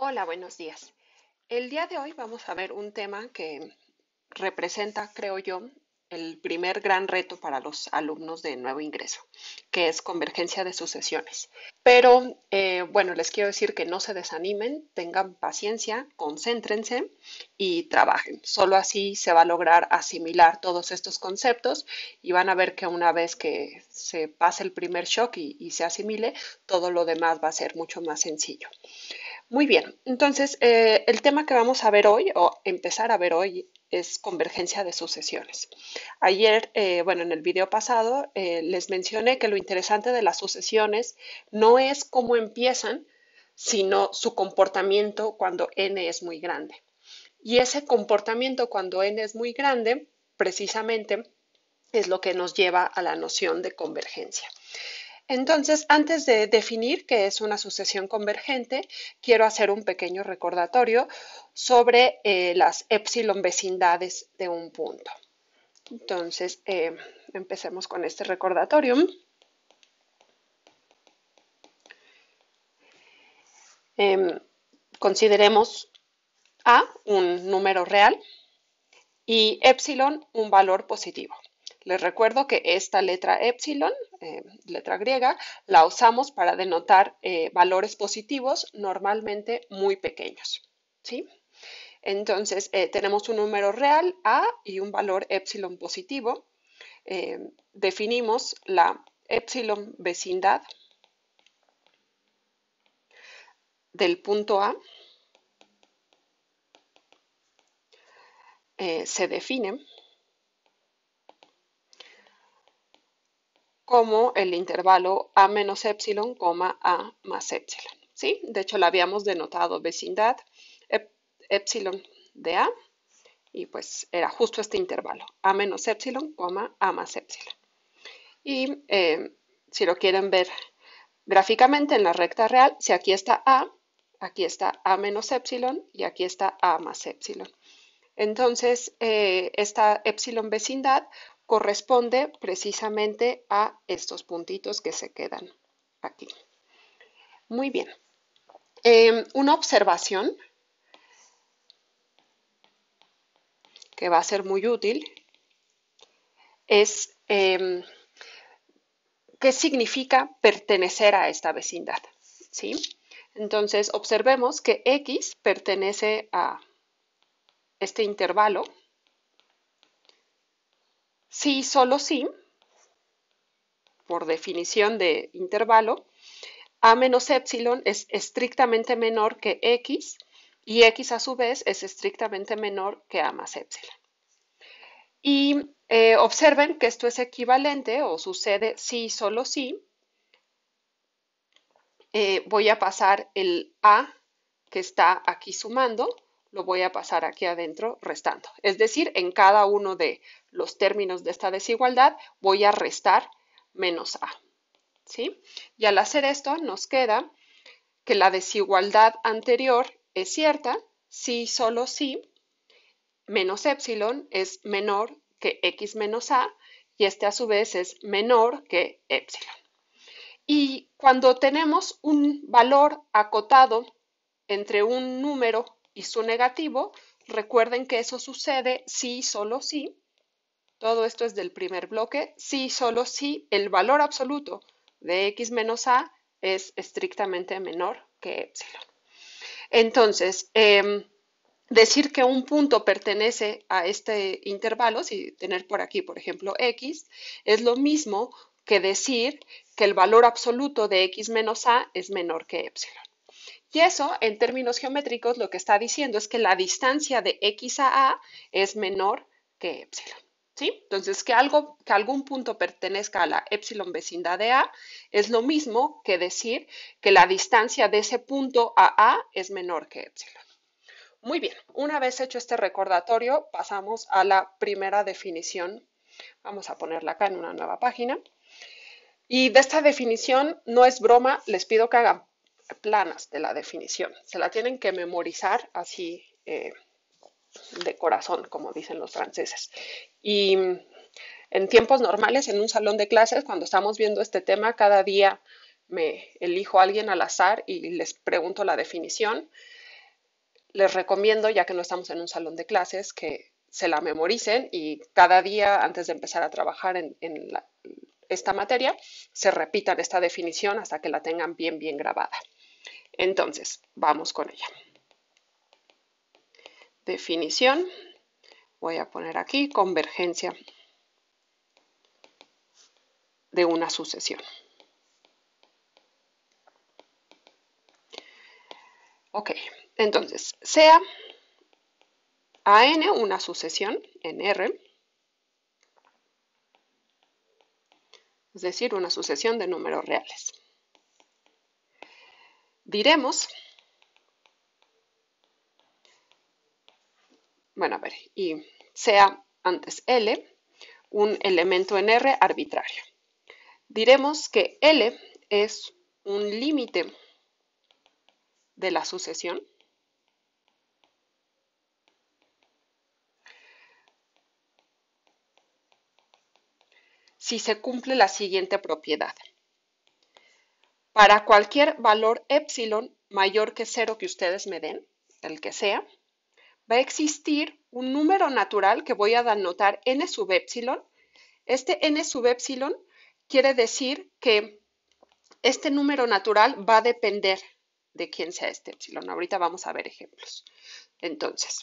Hola, buenos días. El día de hoy vamos a ver un tema que representa, creo yo, el primer gran reto para los alumnos de nuevo ingreso, que es convergencia de sucesiones. Pero eh, bueno, les quiero decir que no se desanimen, tengan paciencia, concéntrense y trabajen. Solo así se va a lograr asimilar todos estos conceptos y van a ver que una vez que se pase el primer shock y se asimile, todo lo demás va a ser mucho más sencillo. Muy bien, entonces eh, el tema que vamos a ver hoy o empezar a ver hoy es convergencia de sucesiones. Ayer, eh, bueno, en el video pasado eh, les mencioné que lo interesante de las sucesiones no es cómo empiezan, sino su comportamiento cuando n es muy grande. Y ese comportamiento cuando n es muy grande, precisamente, es lo que nos lleva a la noción de convergencia. Entonces, antes de definir qué es una sucesión convergente, quiero hacer un pequeño recordatorio sobre eh, las epsilon vecindades de un punto. Entonces, eh, empecemos con este recordatorio. Em, consideremos A un número real y epsilon un valor positivo. Les recuerdo que esta letra epsilon, eh, letra griega, la usamos para denotar eh, valores positivos normalmente muy pequeños. ¿sí? Entonces, eh, tenemos un número real A y un valor epsilon positivo. definimos la epsilon vecindad del punto A. se define como el intervalo a menos epsilon, a más epsilon. ¿sí? De hecho, la habíamos denotado vecindad epsilon de a y pues era justo este intervalo, a menos epsilon, a más epsilon. Y eh, si lo quieren ver gráficamente en la recta real, si aquí está a, aquí está a menos epsilon y aquí está a más epsilon. Entonces, eh, esta epsilon vecindad corresponde precisamente a estos puntitos que se quedan aquí. Muy bien. Em, una observación que va a ser muy útil es em, qué significa pertenecer a esta vecindad. ¿Sí? Entonces, observemos que X pertenece a este intervalo sí, solo sí, por definición de intervalo, a menos epsilon es estrictamente menor que x y x a su vez es estrictamente menor que a más epsilon. Y eh, observen que esto es equivalente o sucede si solo si. Eh, voy a pasar el a que está aquí sumando lo voy a pasar aquí adentro restando. Es decir, en cada uno de los términos de esta desigualdad voy a restar menos a. ¿sí? Y al hacer esto nos queda que la desigualdad anterior es cierta si solo si menos epsilon es menor que x menos a y este a su vez es menor que epsilon. Y cuando tenemos un valor acotado entre un número y su negativo. Recuerden que eso sucede si solo si, todo esto es del primer bloque, si solo si el valor absoluto de x menos a es estrictamente menor que epsilon. Entonces, em, decir que un punto pertenece a este intervalo, si tener por aquí, por ejemplo, x, es lo mismo que decir que el valor absoluto de x menos a es menor que epsilon. Y eso, en términos geométricos, lo que está diciendo es que la distancia de X a A es menor que epsilon. ¿Sí? Entonces, que, algo, que algún punto pertenezca a la epsilon vecindad de A es lo mismo que decir que la distancia de ese punto a A es menor que epsilon. Muy bien, una vez hecho este recordatorio, pasamos a la primera definición. Vamos a ponerla acá en una nueva página. Y de esta definición, no es broma, les pido que hagan planas de la definición. Se la tienen que memorizar así eh, de corazón, como dicen los franceses. Y mm, en tiempos normales, en un salón de clases, cuando estamos viendo este tema, cada día me elijo a alguien al azar y les pregunto la definición. Les recomiendo, ya que no estamos en un salón de clases, que se la memoricen y cada día antes de empezar a trabajar en, esta materia, se repitan esta definición hasta que la tengan bien, bien grabada. Entonces, vamos con ella. Definición. Voy a poner aquí convergencia de una sucesión. Ok, entonces, sea AN una sucesión en R, es decir, una sucesión de números reales diremos, bueno, a ver, y sea antes L, un elemento en R arbitrario. Diremos que L es un límite de la sucesión. si se cumple la siguiente propiedad para cualquier valor epsilon mayor que cero que ustedes me den, el que sea, va a existir un número natural que voy a anotar n sub epsilon. Este n sub epsilon quiere decir que este número natural va a depender de quién sea este epsilon. Ahorita vamos a ver ejemplos. Entonces,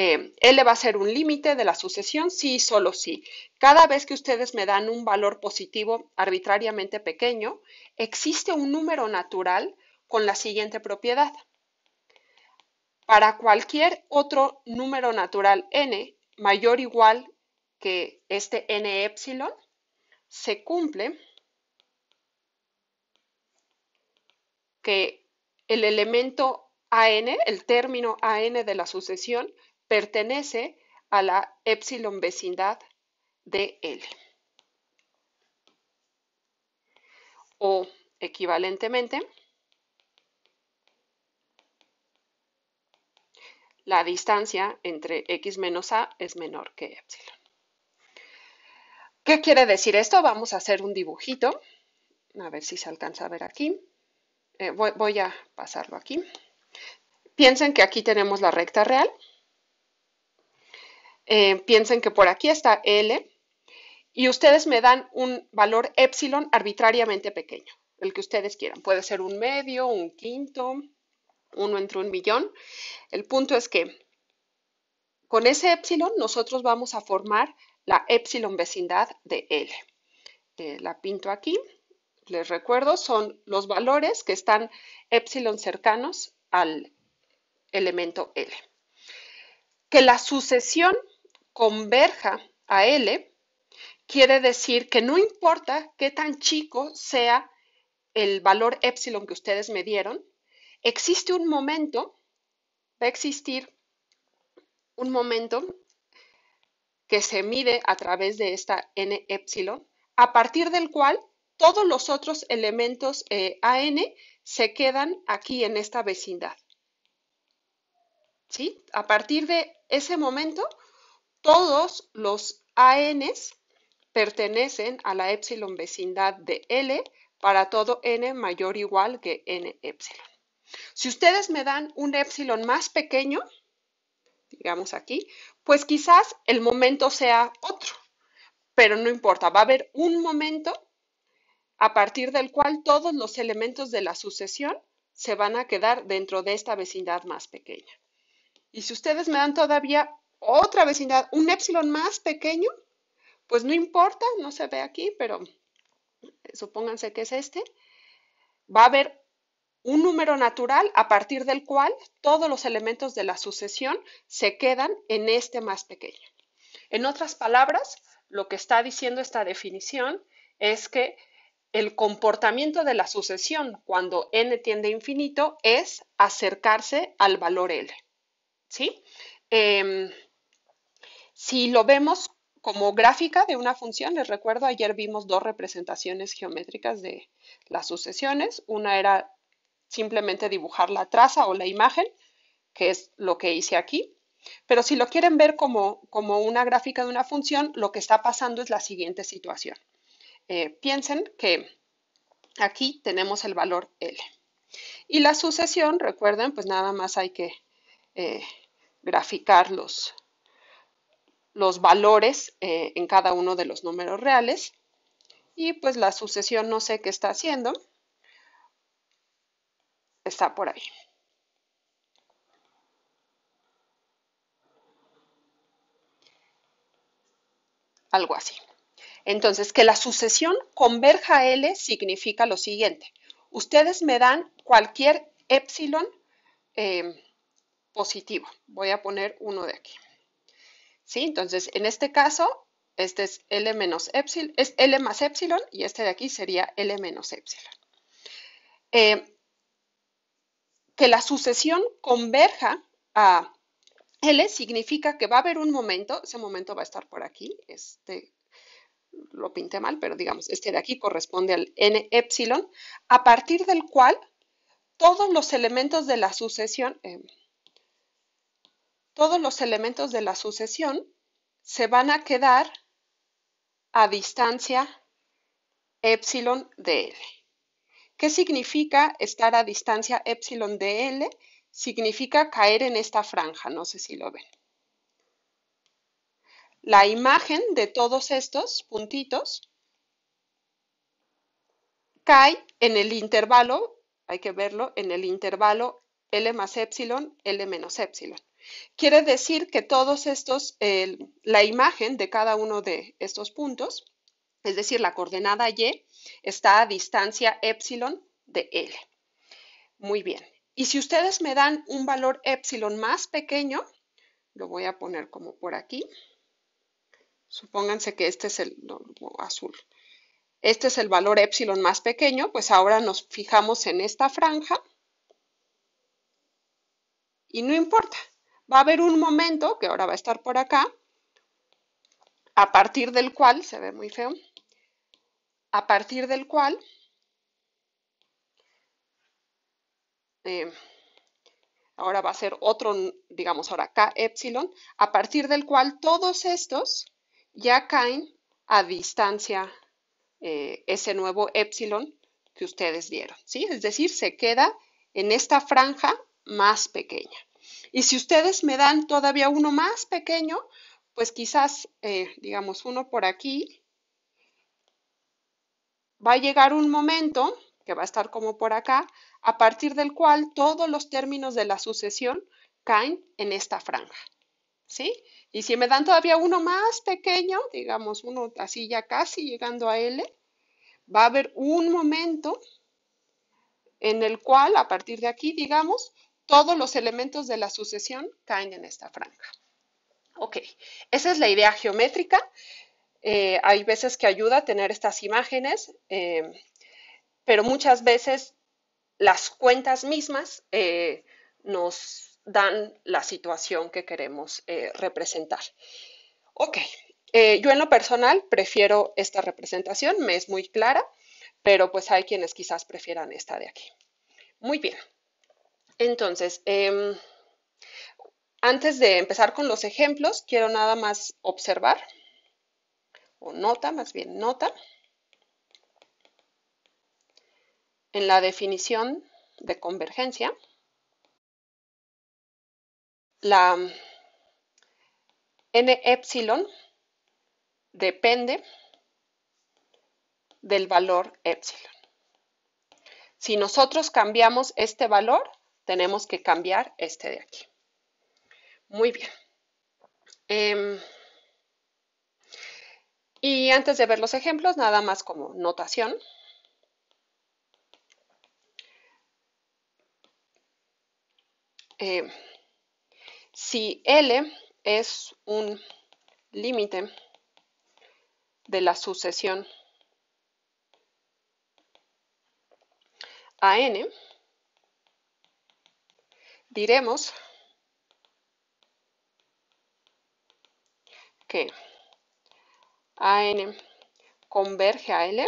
eh, L va a ser un límite de la sucesión, sí y solo sí. Cada vez que ustedes me dan un valor positivo arbitrariamente pequeño, existe un número natural con la siguiente propiedad. Para cualquier otro número natural n mayor o igual que este n epsilon, se cumple que el elemento n, el término a n de la sucesión, Pertenece a la epsilon vecindad de L. O equivalentemente, la distancia entre x menos a es menor que epsilon. ¿Qué quiere decir esto? Vamos a hacer un dibujito. A ver si se alcanza a ver aquí. Eh, voy a pasarlo aquí. Piensen que aquí tenemos la recta real eh, piensen que por aquí está L y ustedes me dan un valor epsilon arbitrariamente pequeño, el que ustedes quieran. Puede ser un medio, un quinto, uno entre un millón. El punto es que con ese epsilon nosotros vamos a formar la epsilon vecindad de L. Eh, la pinto aquí. Les recuerdo, son los valores que están epsilon cercanos al elemento L. Que la sucesión converja a L, quiere decir que no importa qué tan chico sea el valor epsilon que ustedes me dieron, existe un momento, va a existir un momento que se mide a través de esta n epsilon, a partir del cual todos los otros elementos eh, a N se quedan aquí en esta vecindad. ¿Sí? A partir de ese momento, todos los aNs pertenecen a la epsilon vecindad de L para todo n mayor o igual que n epsilon. Si ustedes me dan un epsilon más pequeño, digamos aquí, pues quizás el momento sea otro, pero no importa, va a haber un momento a partir del cual todos los elementos de la sucesión se van a quedar dentro de esta vecindad más pequeña. Y si ustedes me dan todavía otra vecindad, un epsilon más pequeño, pues no importa, no se ve aquí, pero supónganse que es este, va a haber un número natural a partir del cual todos los elementos de la sucesión se quedan en este más pequeño. En otras palabras, lo que está diciendo esta definición es que el comportamiento de la sucesión cuando n tiende a infinito es acercarse al valor L. ¿Sí? Em, si lo vemos como gráfica de una función, les recuerdo, ayer vimos dos representaciones geométricas de las sucesiones. Una era simplemente dibujar la traza o la imagen, que es lo que hice aquí. Pero si lo quieren ver como, una gráfica de una función, lo que está pasando es la siguiente situación. Eh, piensen que aquí tenemos el valor L. Y la sucesión, recuerden, pues nada más hay que eh, graficar los, los valores eh, en cada uno de los números reales. Y pues la sucesión no sé qué está haciendo. Está por ahí. Algo así. Entonces, que la sucesión converja a L significa lo siguiente. Ustedes me dan cualquier epsilon eh, positivo. Voy a poner uno de aquí. Entonces, en este caso, este es L menos epsilon, es L más epsilon y este de aquí sería L menos epsilon. Eh, que la sucesión converja a L significa que va a haber un momento, ese momento va a estar por aquí, este lo pinté mal, pero digamos, este de aquí corresponde al n epsilon, a partir del cual todos los elementos de la sucesión, em, todos los elementos de la sucesión se van a quedar a distancia epsilon de L. ¿Qué significa estar a distancia epsilon de L? Significa caer en esta franja, no sé si lo ven. La imagen de todos estos puntitos cae en el intervalo, hay que verlo, en el intervalo L más epsilon, L menos epsilon. Quiere decir que todos estos, la imagen de cada uno de estos puntos, es decir, la coordenada y, está a distancia epsilon de L. Muy bien. Y si ustedes me dan un valor epsilon más pequeño, lo voy a poner como por aquí. Supónganse que este es el azul. Este es el valor epsilon más pequeño, pues ahora nos fijamos en esta franja. Y no importa, va a haber un momento, que ahora va a estar por acá, a partir del cual, se ve muy feo, a partir del cual eh, ahora va a ser otro, digamos ahora K epsilon, a partir del cual todos estos ya caen a distancia eh, ese nuevo epsilon que ustedes vieron, ¿sí? Es decir, se queda en esta franja más pequeña. Y si ustedes me dan todavía uno más pequeño, pues quizás, eh, digamos, uno por aquí, va a llegar un momento, que va a estar como por acá, a partir del cual todos los términos de la sucesión caen en esta franja. ¿Sí? Y si me dan todavía uno más pequeño, digamos uno así ya casi llegando a L, va a haber un momento en el cual a partir de aquí, digamos, todos los elementos de la sucesión caen en esta franja. Ok, esa es la idea geométrica. Eh, hay veces que ayuda a tener estas imágenes, eh, pero muchas veces las cuentas mismas eh, nos dan la situación que queremos representar. Ok, yo en lo personal prefiero esta representación, me es muy clara, pero pues hay quienes quizás prefieran esta de aquí. Muy bien, entonces, em, antes de empezar con los ejemplos, quiero nada más observar, o nota, más bien nota, en la definición de convergencia, la n epsilon depende del valor epsilon. Si nosotros cambiamos este valor, tenemos que cambiar este de aquí. Muy bien. Em, y antes de ver los ejemplos, nada más como notación. Em, si L es un límite de la sucesión a n, diremos que AN converge a L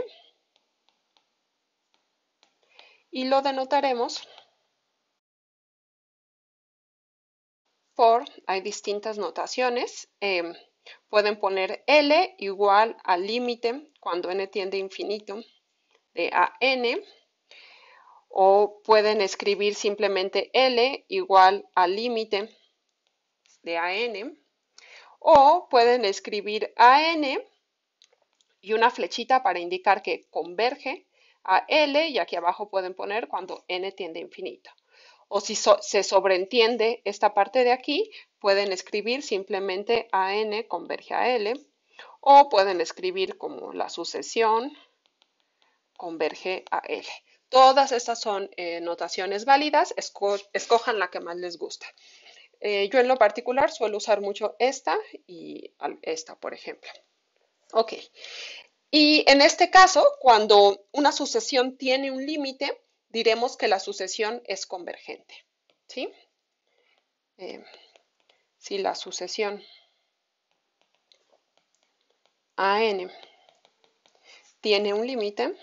y lo denotaremos por, hay distintas notaciones, em, pueden poner L igual al límite cuando n tiende a infinito de AN o pueden escribir simplemente L igual al límite de AN o pueden escribir AN y una flechita para indicar que converge a L y aquí abajo pueden poner cuando N tiende a infinito. O si se sobreentiende esta parte de aquí, pueden escribir simplemente AN converge a L o pueden escribir como la sucesión converge a L. Todas estas son eh, notaciones válidas, escojan la que más les gusta. Eh, yo en lo particular suelo usar mucho esta y esta, por ejemplo. Ok. Y en este caso, cuando una sucesión tiene un límite, diremos que la sucesión es convergente. ¿Sí? Eh, si la sucesión AN tiene un límite,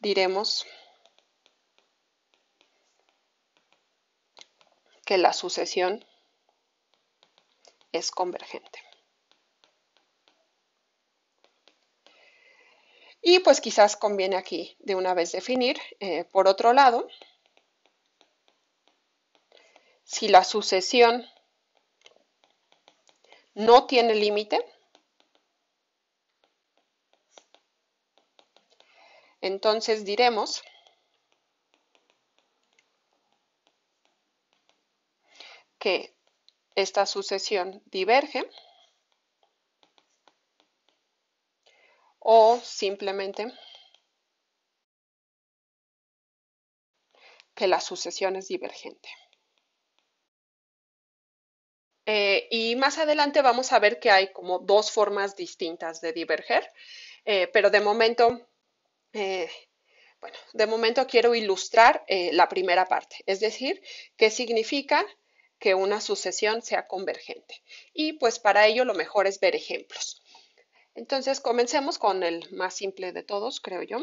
diremos que la sucesión es convergente. Y pues quizás conviene aquí de una vez definir, eh, por otro lado, si la sucesión no tiene límite, Entonces diremos que esta sucesión diverge o simplemente que la sucesión es divergente. Eh, y más adelante vamos a ver que hay como dos formas distintas de diverger, eh, pero de momento eh, bueno, de momento quiero ilustrar eh, la primera parte, es decir, qué significa que una sucesión sea convergente. Y pues para ello lo mejor es ver ejemplos. Entonces comencemos con el más simple de todos, creo yo.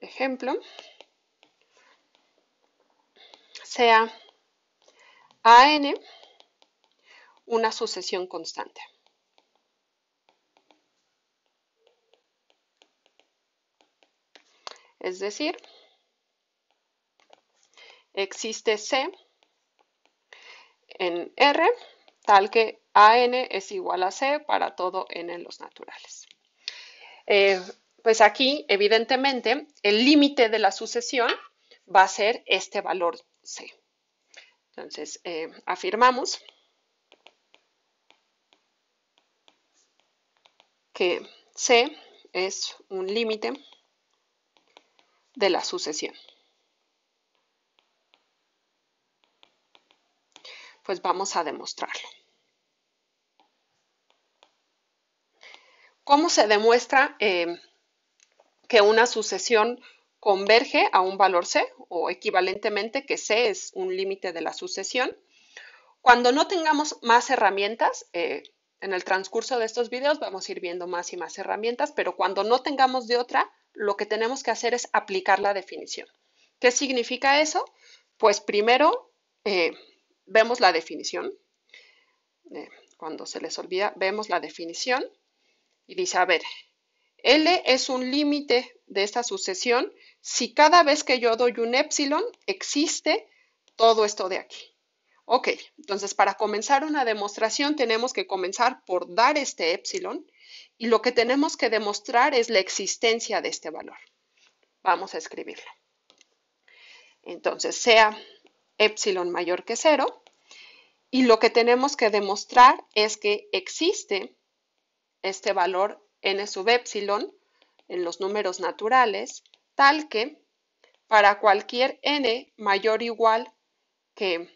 Ejemplo. Sea AN una sucesión constante. Es decir, existe C en R, tal que AN es igual a C para todo N en los naturales. Eh, pues aquí, evidentemente, el límite de la sucesión va a ser este valor C. Entonces, eh, afirmamos que C es un límite de la sucesión. Pues vamos a demostrarlo. ¿Cómo se demuestra em, que una sucesión converge a un valor C o equivalentemente que C es un límite de la sucesión? Cuando no tengamos más herramientas, eh, en el transcurso de estos videos vamos a ir viendo más y más herramientas, pero cuando no tengamos de otra, lo que tenemos que hacer es aplicar la definición. ¿Qué significa eso? Pues primero eh, vemos la definición. Eh, cuando se les olvida, vemos la definición y dice, a ver, L es un límite de esta sucesión si cada vez que yo doy un epsilon existe todo esto de aquí. Ok, entonces para comenzar una demostración tenemos que comenzar por dar este epsilon y lo que tenemos que demostrar es la existencia de este valor. Vamos a escribirlo. Entonces, sea epsilon mayor que 0 Y lo que tenemos que demostrar es que existe este valor n sub epsilon en los números naturales, tal que para cualquier n mayor o igual que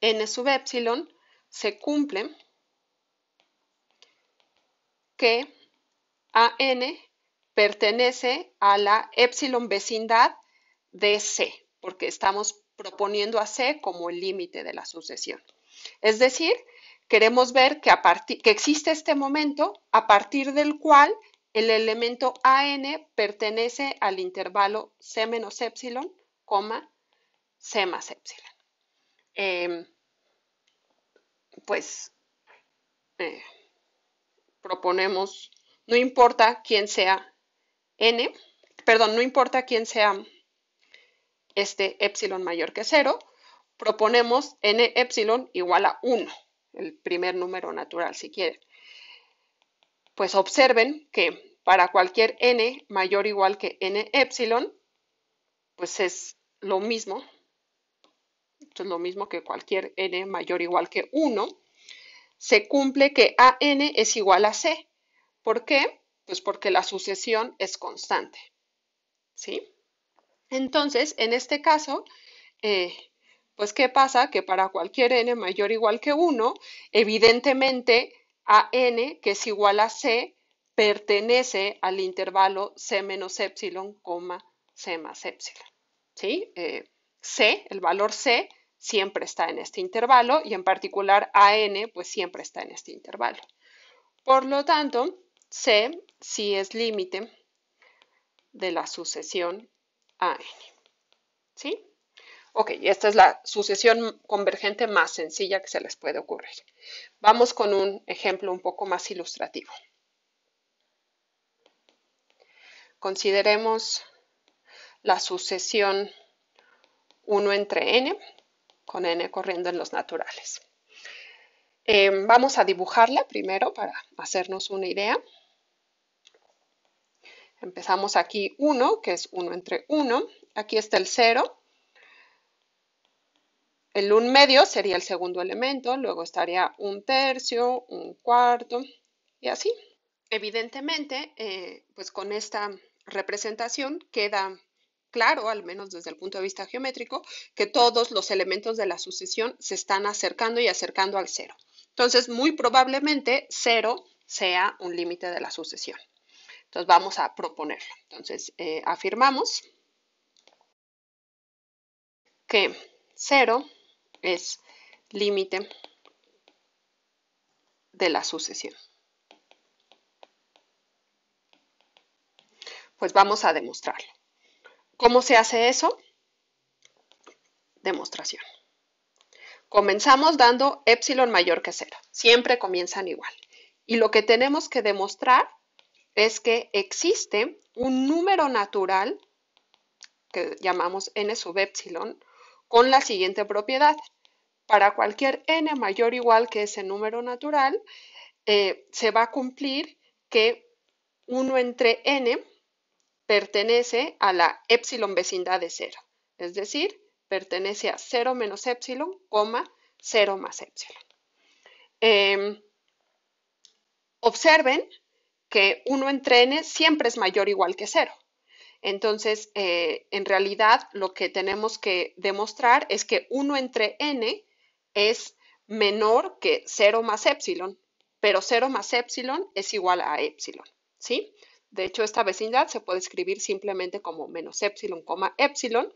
n sub epsilon se cumple que AN pertenece a la epsilon vecindad de C, porque estamos proponiendo a C como el límite de la sucesión. Es decir, queremos ver que, existe este momento a partir del cual el elemento AN pertenece al intervalo C menos epsilon, C más epsilon. Em, pues... Eh, proponemos, no importa quién sea n, perdón, no importa quién sea este epsilon mayor que 0, proponemos n epsilon igual a 1, el primer número natural si quieren. Pues observen que para cualquier n mayor o igual que n epsilon, pues es lo mismo, es pues lo mismo que cualquier n mayor o igual que 1, se cumple que AN es igual a C. ¿Por qué? Pues porque la sucesión es constante. ¿Sí? Entonces, en este caso, eh, pues ¿qué pasa? Que para cualquier n mayor o igual que 1, evidentemente AN, que es igual a C, pertenece al intervalo C menos epsilon, C más epsilon. ¿Sí? Eh, C, el valor C, siempre está en este intervalo y en particular AN pues siempre está en este intervalo. Por lo tanto, C sí es límite de la sucesión AN. ¿Sí? Ok, esta es la sucesión convergente más sencilla que se les puede ocurrir. Vamos con un ejemplo un poco más ilustrativo. Consideremos la sucesión 1 entre n, con n corriendo en los naturales. Em, vamos a dibujarla primero para hacernos una idea. Empezamos aquí 1, que es 1 entre 1. Aquí está el 0. El 1 medio sería el segundo elemento, luego estaría un tercio, un cuarto y así. Evidentemente, eh, pues con esta representación queda claro, al menos desde el punto de vista geométrico, que todos los elementos de la sucesión se están acercando y acercando al cero. Entonces, muy probablemente cero sea un límite de la sucesión. Entonces, vamos a proponerlo. Entonces, eh, afirmamos que cero es límite de la sucesión. Pues vamos a demostrarlo. ¿Cómo se hace eso? Demostración. Comenzamos dando epsilon mayor que cero. Siempre comienzan igual. Y lo que tenemos que demostrar es que existe un número natural que llamamos n sub epsilon con la siguiente propiedad. Para cualquier n mayor o igual que ese número natural, eh, se va a cumplir que 1 entre n pertenece a la epsilon vecindad de 0, es decir, pertenece a 0 menos epsilon, 0 más epsilon. Em, observen que 1 entre n siempre es mayor o igual que 0. Entonces, eh, en realidad, lo que tenemos que demostrar es que 1 entre n es menor que 0 más epsilon, pero 0 más epsilon es igual a epsilon, ¿sí? De hecho, esta vecindad se puede escribir simplemente como menos epsilon, coma epsilon.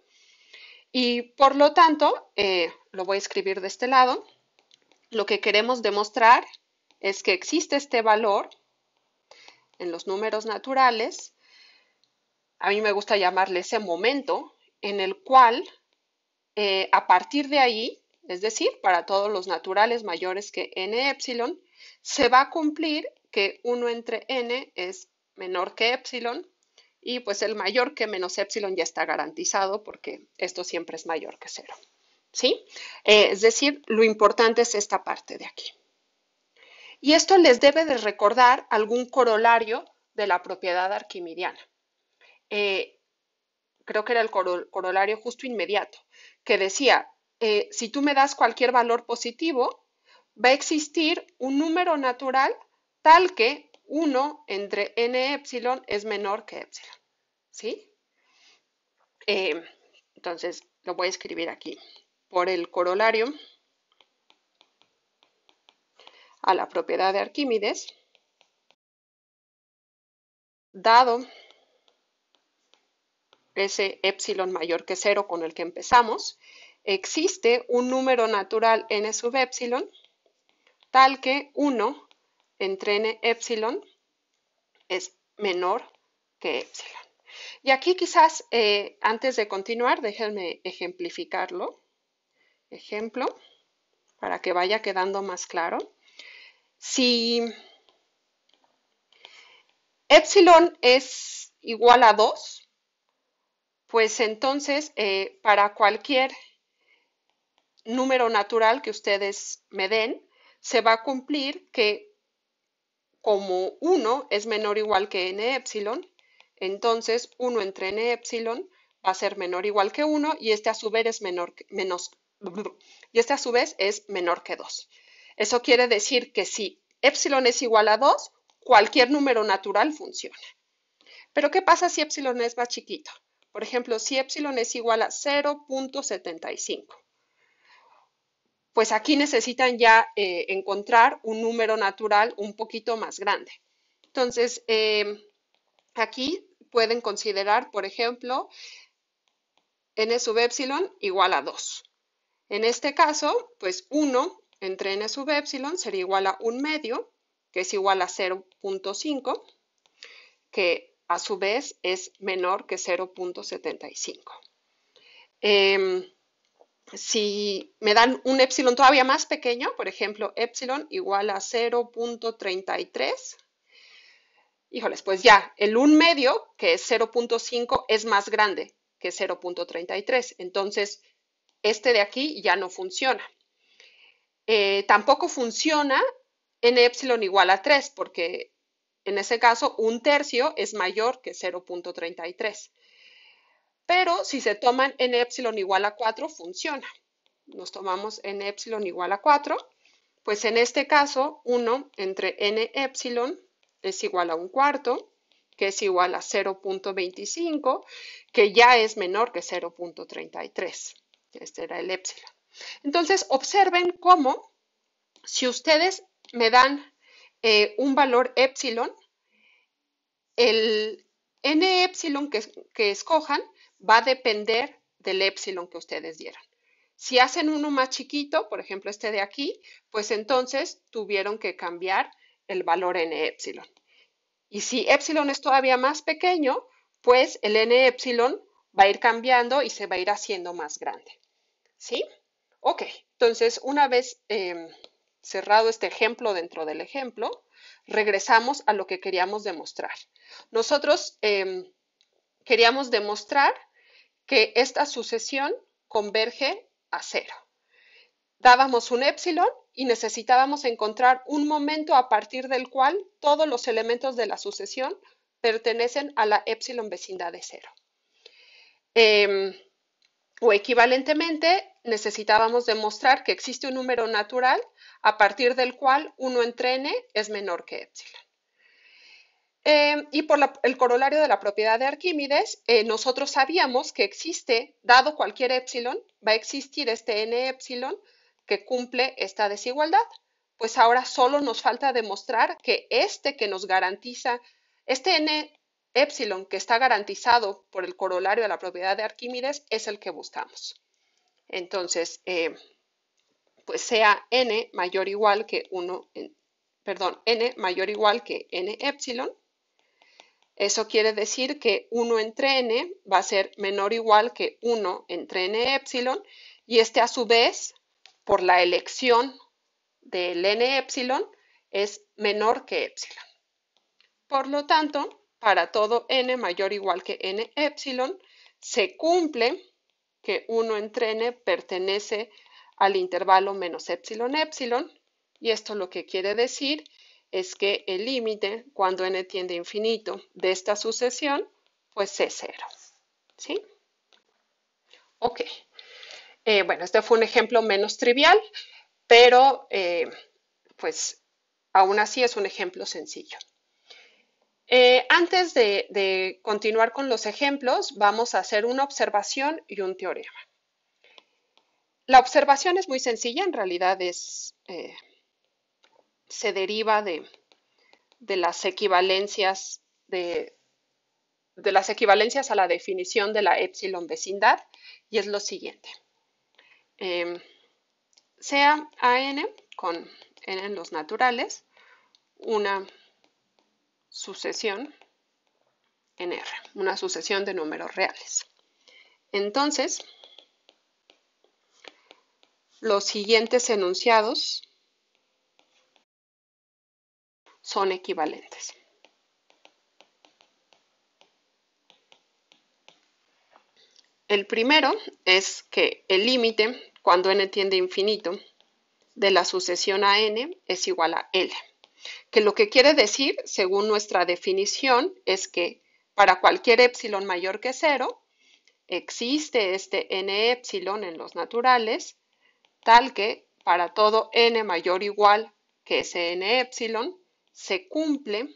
Y por lo tanto, eh, lo voy a escribir de este lado. Lo que queremos demostrar es que existe este valor en los números naturales. A mí me gusta llamarle ese momento en el cual, eh, a partir de ahí, es decir, para todos los naturales mayores que n epsilon, se va a cumplir que 1 entre n es menor que epsilon y pues el mayor que menos epsilon ya está garantizado porque esto siempre es mayor que cero. ¿Sí? Eh, es decir, lo importante es esta parte de aquí. Y esto les debe de recordar algún corolario de la propiedad arquimidiana. Eh, creo que era el corolario justo inmediato, que decía, eh, si tú me das cualquier valor positivo, va a existir un número natural tal que 1 entre n epsilon es menor que epsilon. ¿Sí? Eh, entonces, lo voy a escribir aquí. Por el corolario a la propiedad de Arquímedes, dado ese epsilon mayor que 0 con el que empezamos, existe un número natural n sub epsilon tal que 1 entrene epsilon es menor que epsilon. Y aquí quizás eh, antes de continuar, déjenme ejemplificarlo. Ejemplo, para que vaya quedando más claro. Si epsilon es igual a 2, pues entonces eh, para cualquier número natural que ustedes me den, se va a cumplir que como 1 es menor o igual que n epsilon, entonces 1 entre n epsilon va a ser menor o igual que 1 y este a su vez es menor que, menos, y este a su vez es menor que 2. Eso quiere decir que si epsilon es igual a 2, cualquier número natural funciona. Pero ¿qué pasa si epsilon es más chiquito? Por ejemplo, si epsilon es igual a 0.75 pues aquí necesitan ya eh, encontrar un número natural un poquito más grande. Entonces, em, aquí pueden considerar, por ejemplo, n sub epsilon igual a 2. En este caso, pues 1 entre n sub epsilon sería igual a 1 medio, que es igual a 0.5, que a su vez es menor que 0.75 si me dan un epsilon todavía más pequeño, por ejemplo, epsilon igual a 0.33, híjoles, pues ya, el 1 medio, que es 0.5, es más grande que 0.33. Entonces, este de aquí ya no funciona. Eh, tampoco funciona en epsilon igual a 3, porque en ese caso un tercio es mayor que 0.33. Pero si se toman n epsilon igual a 4, funciona. Nos tomamos n epsilon igual a 4, pues en este caso 1 entre n epsilon es igual a un cuarto, que es igual a 0.25, que ya es menor que 0.33. Este era el epsilon. Entonces, observen cómo si ustedes me dan eh, un valor epsilon, el n epsilon que escojan va a depender del epsilon que ustedes dieran. Si hacen uno más chiquito, por ejemplo este de aquí, pues entonces tuvieron que cambiar el valor n epsilon. Y si epsilon es todavía más pequeño, pues el n epsilon va a ir cambiando y se va a ir haciendo más grande. ¿Sí? Ok, entonces una vez em, cerrado este ejemplo dentro del ejemplo, regresamos a lo que queríamos demostrar. Nosotros em, queríamos demostrar que esta sucesión converge a cero. Dábamos un epsilon y necesitábamos encontrar un momento a partir del cual todos los elementos de la sucesión pertenecen a la epsilon vecindad de cero. Em, o equivalentemente, necesitábamos demostrar que existe un número natural a partir del cual 1 entre n es menor que epsilon. Em, y por el corolario de la propiedad de Arquímedes, eh, nosotros sabíamos que existe, dado cualquier epsilon, va a existir este n epsilon que cumple esta desigualdad. Pues ahora solo nos falta demostrar que este que nos garantiza, este n epsilon que está garantizado por el corolario de la propiedad de Arquímedes es el que buscamos. Entonces, em, pues sea n mayor o igual que 1, perdón, n mayor o igual que n epsilon, eso quiere decir que 1 entre n va a ser menor o igual que 1 entre n epsilon y este a su vez, por la elección del n epsilon, es menor que epsilon. Por lo tanto, para todo n mayor o igual que n epsilon, se cumple que 1 entre n pertenece al intervalo menos epsilon epsilon y esto lo que quiere decir es que el límite cuando n tiende a infinito de esta sucesión, pues es cero. ¿Sí? Ok. Eh, bueno, este fue un ejemplo menos trivial, pero eh, pues aún así es un ejemplo sencillo. Eh, antes de, de, continuar con los ejemplos, vamos a hacer una observación y un teorema. La observación es muy sencilla, en realidad es se deriva de, las equivalencias de, las equivalencias a la definición de la epsilon vecindad y es lo siguiente. Eh, sea AN con N en los naturales una sucesión en R, una sucesión de números reales. Entonces, los siguientes enunciados son equivalentes. El primero es que el límite, cuando n tiende a infinito, de la sucesión a n es igual a L. Que lo que quiere decir, según nuestra definición, es que para cualquier epsilon mayor que cero, existe este n epsilon en los naturales, tal que para todo n mayor o igual que ese n epsilon, se cumple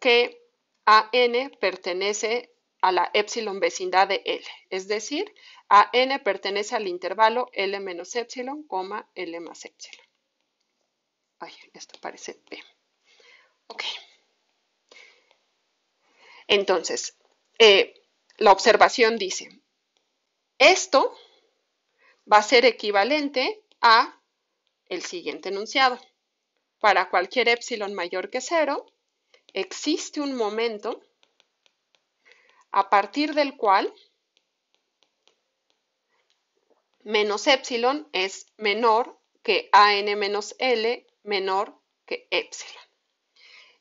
que AN pertenece a la epsilon vecindad de L, es decir, AN pertenece al intervalo L menos epsilon, L más epsilon. Ay, esto parece B. Ok. Entonces, eh, la observación dice, esto va a ser equivalente a el siguiente enunciado. Para cualquier epsilon mayor que cero, existe un momento a partir del cual menos epsilon es menor que AN menos L menor que epsilon.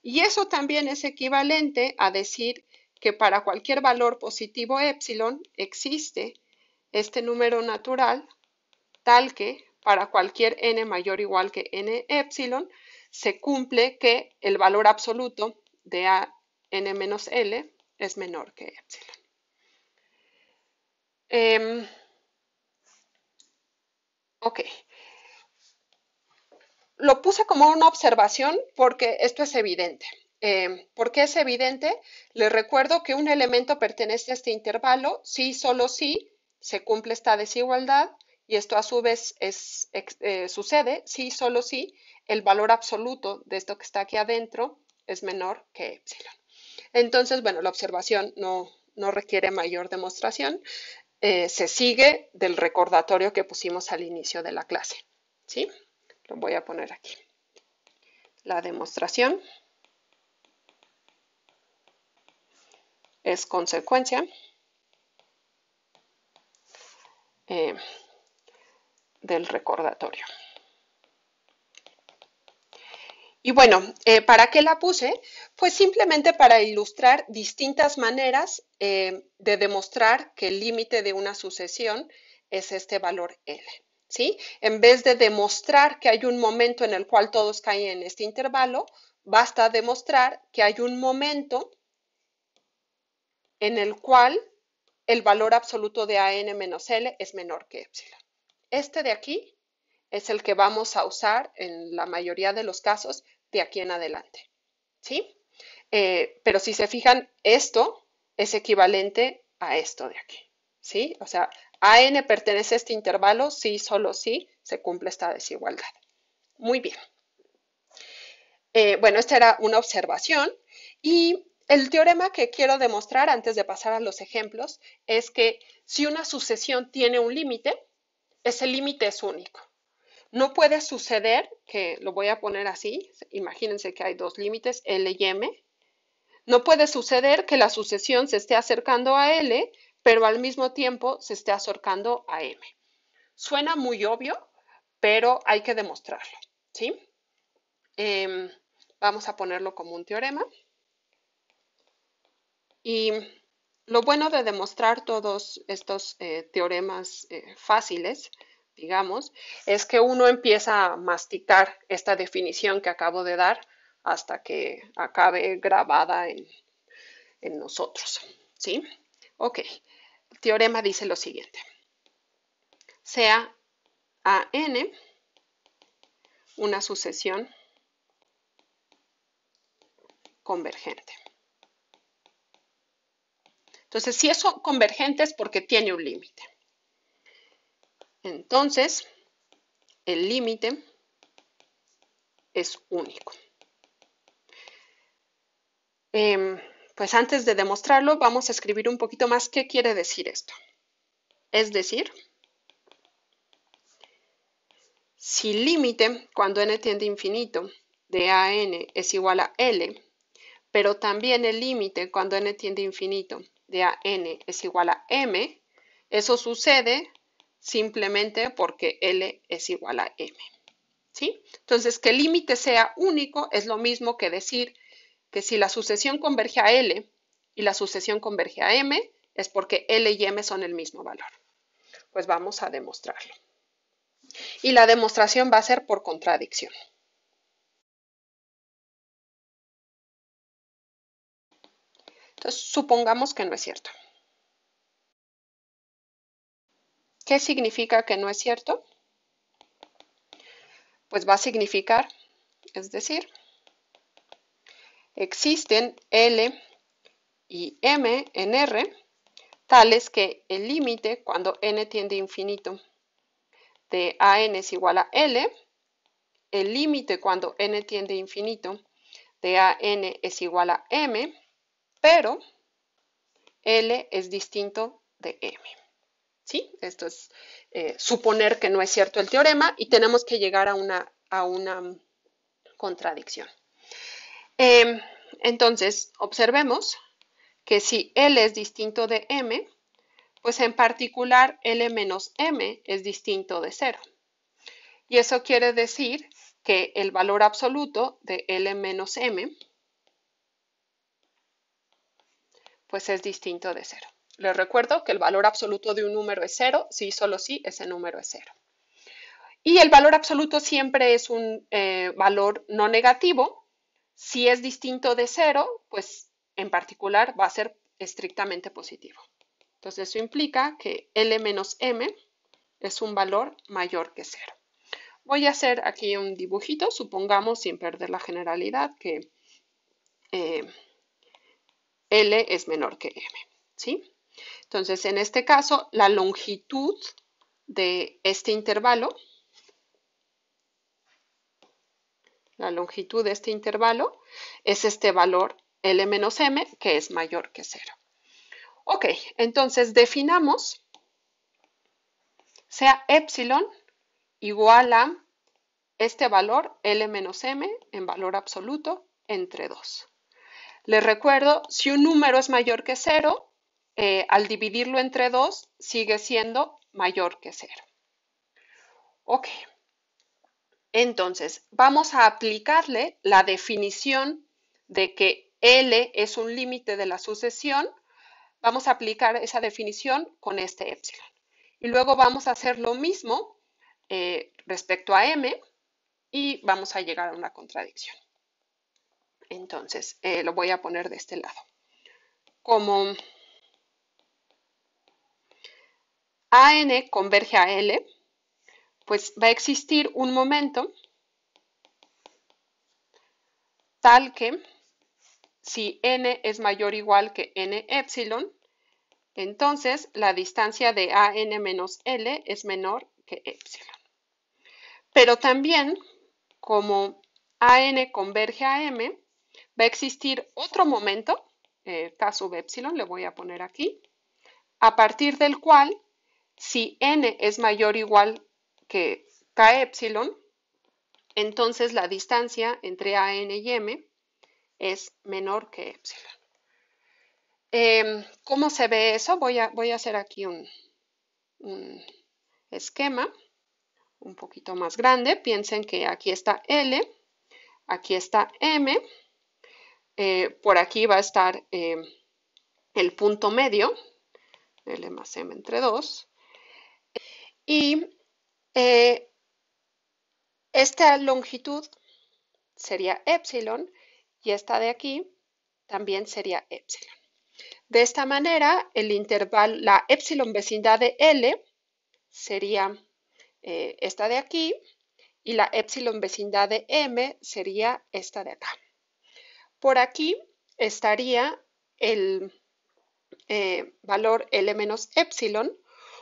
Y eso también es equivalente a decir que para cualquier valor positivo epsilon existe este número natural tal que para cualquier n mayor o igual que n epsilon, se cumple que el valor absoluto de a n menos l es menor que epsilon. Em, ok. Lo puse como una observación porque esto es evidente. Em, ¿Por qué es evidente? Les recuerdo que un elemento pertenece a este intervalo si solo si se cumple esta desigualdad y esto a su vez eh, sucede si, solo si, el valor absoluto de esto que está aquí adentro es menor que epsilon. Entonces, bueno, la observación no, requiere mayor demostración. Eh, se sigue del recordatorio que pusimos al inicio de la clase. ¿sí? Lo voy a poner aquí. La demostración es consecuencia eh, del recordatorio. Y bueno, eh, ¿para qué la puse? Pues simplemente para ilustrar distintas maneras eh, de demostrar que el límite de una sucesión es este valor L. ¿sí? En vez de demostrar que hay un momento en el cual todos caen en este intervalo, basta demostrar que hay un momento en el cual el valor absoluto de AN menos L es menor que epsilon. Este de aquí es el que vamos a usar en la mayoría de los casos de aquí en adelante. ¿Sí? Eh, pero si se fijan, esto es equivalente a esto de aquí. ¿Sí? O sea, a n pertenece a este intervalo si solo si se cumple esta desigualdad. Muy bien. Eh, bueno, esta era una observación y el teorema que quiero demostrar antes de pasar a los ejemplos es que si una sucesión tiene un límite, ese límite es único. No puede suceder que, lo voy a poner así, imagínense que hay dos límites, L y M. No puede suceder que la sucesión se esté acercando a L, pero al mismo tiempo se esté acercando a M. Suena muy obvio, pero hay que demostrarlo, ¿sí? Em, vamos a ponerlo como un teorema. Y lo bueno de demostrar todos estos eh, teoremas eh, fáciles, digamos, es que uno empieza a masticar esta definición que acabo de dar hasta que acabe grabada en, en nosotros. ¿Sí? Ok. El teorema dice lo siguiente. Sea AN una sucesión convergente. Entonces, si eso convergente es porque tiene un límite. Entonces, el límite es único. Em, pues antes de demostrarlo, vamos a escribir un poquito más qué quiere decir esto. Es decir, si límite, cuando n tiende a infinito, de a n es igual a l, pero también el límite, cuando n tiende a infinito, de n es igual a M, eso sucede simplemente porque L es igual a M. ¿sí? Entonces, que el límite sea único es lo mismo que decir que si la sucesión converge a L y la sucesión converge a M, es porque L y M son el mismo valor. Pues vamos a demostrarlo. Y la demostración va a ser por contradicción. Entonces, supongamos que no es cierto. ¿Qué significa que no es cierto? Pues va a significar, es decir, existen L y M en R tales que el límite cuando n tiende a infinito de a n es igual a L, el límite cuando n tiende a infinito de AN es igual a M, pero L es distinto de M. ¿Sí? Esto es eh, suponer que no es cierto el teorema y tenemos que llegar a una, a una contradicción. Em, entonces, observemos que si L es distinto de M, pues en particular L menos M es distinto de 0. Y eso quiere decir que el valor absoluto de L menos M pues es distinto de cero. Les recuerdo que el valor absoluto de un número es cero si y solo si ese número es cero. Y el valor absoluto siempre es un eh, valor no negativo. Si es distinto de cero, pues en particular va a ser estrictamente positivo. Entonces eso implica que L menos M es un valor mayor que cero. Voy a hacer aquí un dibujito, supongamos sin perder la generalidad que... Eh, L es menor que M, ¿sí? Entonces, en este caso, la longitud de este intervalo, la longitud de este intervalo es este valor L menos M, que es mayor que cero. Ok, entonces definamos sea epsilon igual a este valor L menos M en valor absoluto entre 2. Les recuerdo, si un número es mayor que 0, eh, al dividirlo entre 2 sigue siendo mayor que 0. Ok. Entonces, vamos a aplicarle la definición de que L es un límite de la sucesión. Vamos a aplicar esa definición con este epsilon. Y luego vamos a hacer lo mismo eh, respecto a M y vamos a llegar a una contradicción. Entonces eh, lo voy a poner de este lado. Como AN converge a L, pues va a existir un momento tal que si n es mayor o igual que n epsilon, entonces la distancia de AN menos L es menor que epsilon. Pero también, como AN converge a M, Va a existir otro momento, K eh, sub epsilon, le voy a poner aquí, a partir del cual, si n es mayor o igual que K epsilon, entonces la distancia entre a, n y m es menor que epsilon. Em, ¿Cómo se ve eso? Voy a, hacer aquí un esquema un poquito más grande. Piensen que aquí está L, aquí está M, eh, por aquí va a estar eh, el punto medio, L más M entre 2, y eh, esta longitud sería epsilon y esta de aquí también sería epsilon. De esta manera, el intervalo, la epsilon vecindad de L sería esta de aquí y la epsilon vecindad de M sería esta de acá. Por aquí estaría el eh, valor L menos epsilon.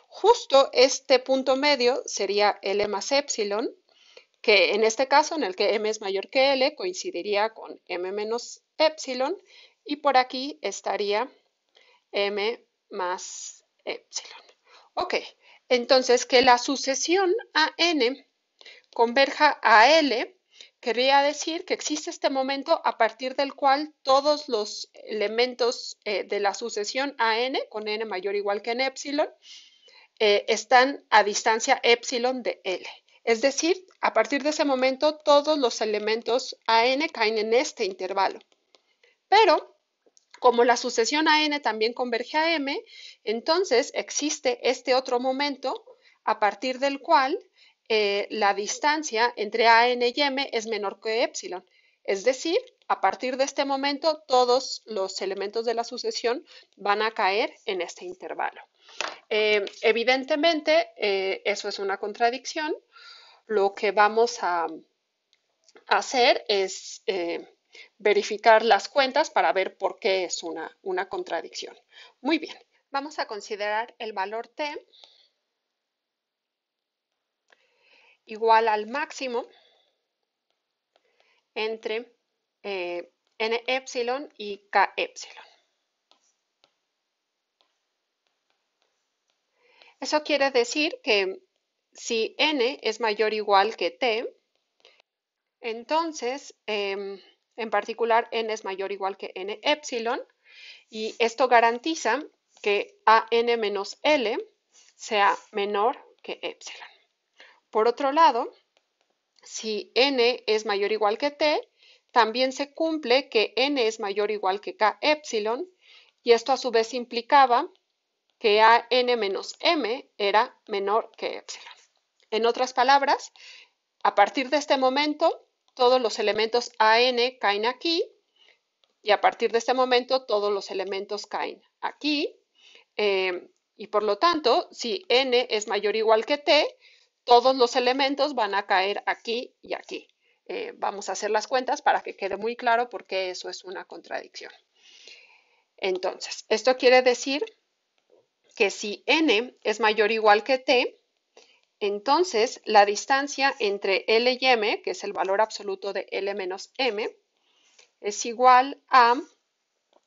Justo este punto medio sería L más epsilon, que en este caso, en el que M es mayor que L, coincidiría con M menos epsilon. Y por aquí estaría M más epsilon. Ok, entonces que la sucesión a n converja a L Quería decir que existe este momento a partir del cual todos los elementos eh, de la sucesión a n, con n mayor o igual que en epsilon, eh, están a distancia epsilon de L. Es decir, a partir de ese momento todos los elementos AN caen en este intervalo. Pero, como la sucesión AN también converge a M, entonces existe este otro momento a partir del cual eh, la distancia entre AN y M es menor que epsilon. Es decir, a partir de este momento, todos los elementos de la sucesión van a caer en este intervalo. Eh, evidentemente, eh, eso es una contradicción. Lo que vamos a, hacer es verificar las cuentas para ver por qué es una contradicción. Muy bien, vamos a considerar el valor t igual al máximo entre eh, n epsilon y k epsilon. Eso quiere decir que si n es mayor o igual que t, entonces, em, en particular, n es mayor o igual que n epsilon, y esto garantiza que a n menos l sea menor que epsilon. Por otro lado, si n es mayor o igual que t, también se cumple que n es mayor o igual que k epsilon, y esto a su vez implicaba que a n menos m era menor que epsilon. En otras palabras, a partir de este momento, todos los elementos a n caen aquí, y a partir de este momento todos los elementos caen aquí, eh, y por lo tanto, si n es mayor o igual que t, todos los elementos van a caer aquí y aquí. Eh, vamos a hacer las cuentas para que quede muy claro por qué eso es una contradicción. Entonces, esto quiere decir que si n es mayor o igual que t, entonces la distancia entre L y m, que es el valor absoluto de L menos m, es igual a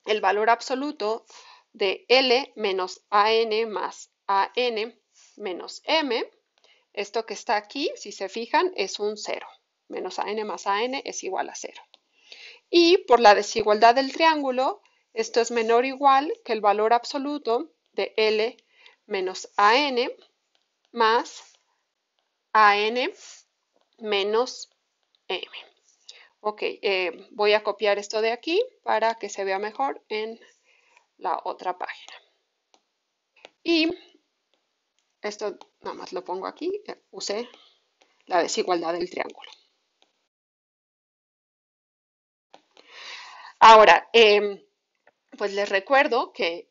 el valor absoluto de L menos AN más AN menos m, esto que está aquí, si se fijan, es un 0. Menos a n más a n es igual a 0. Y por la desigualdad del triángulo, esto es menor o igual que el valor absoluto de L menos AN más a n menos M. Ok, eh, voy a copiar esto de aquí para que se vea mejor en la otra página. Y esto nada más lo pongo aquí, eh, usé la desigualdad del triángulo. Ahora, em, pues les recuerdo que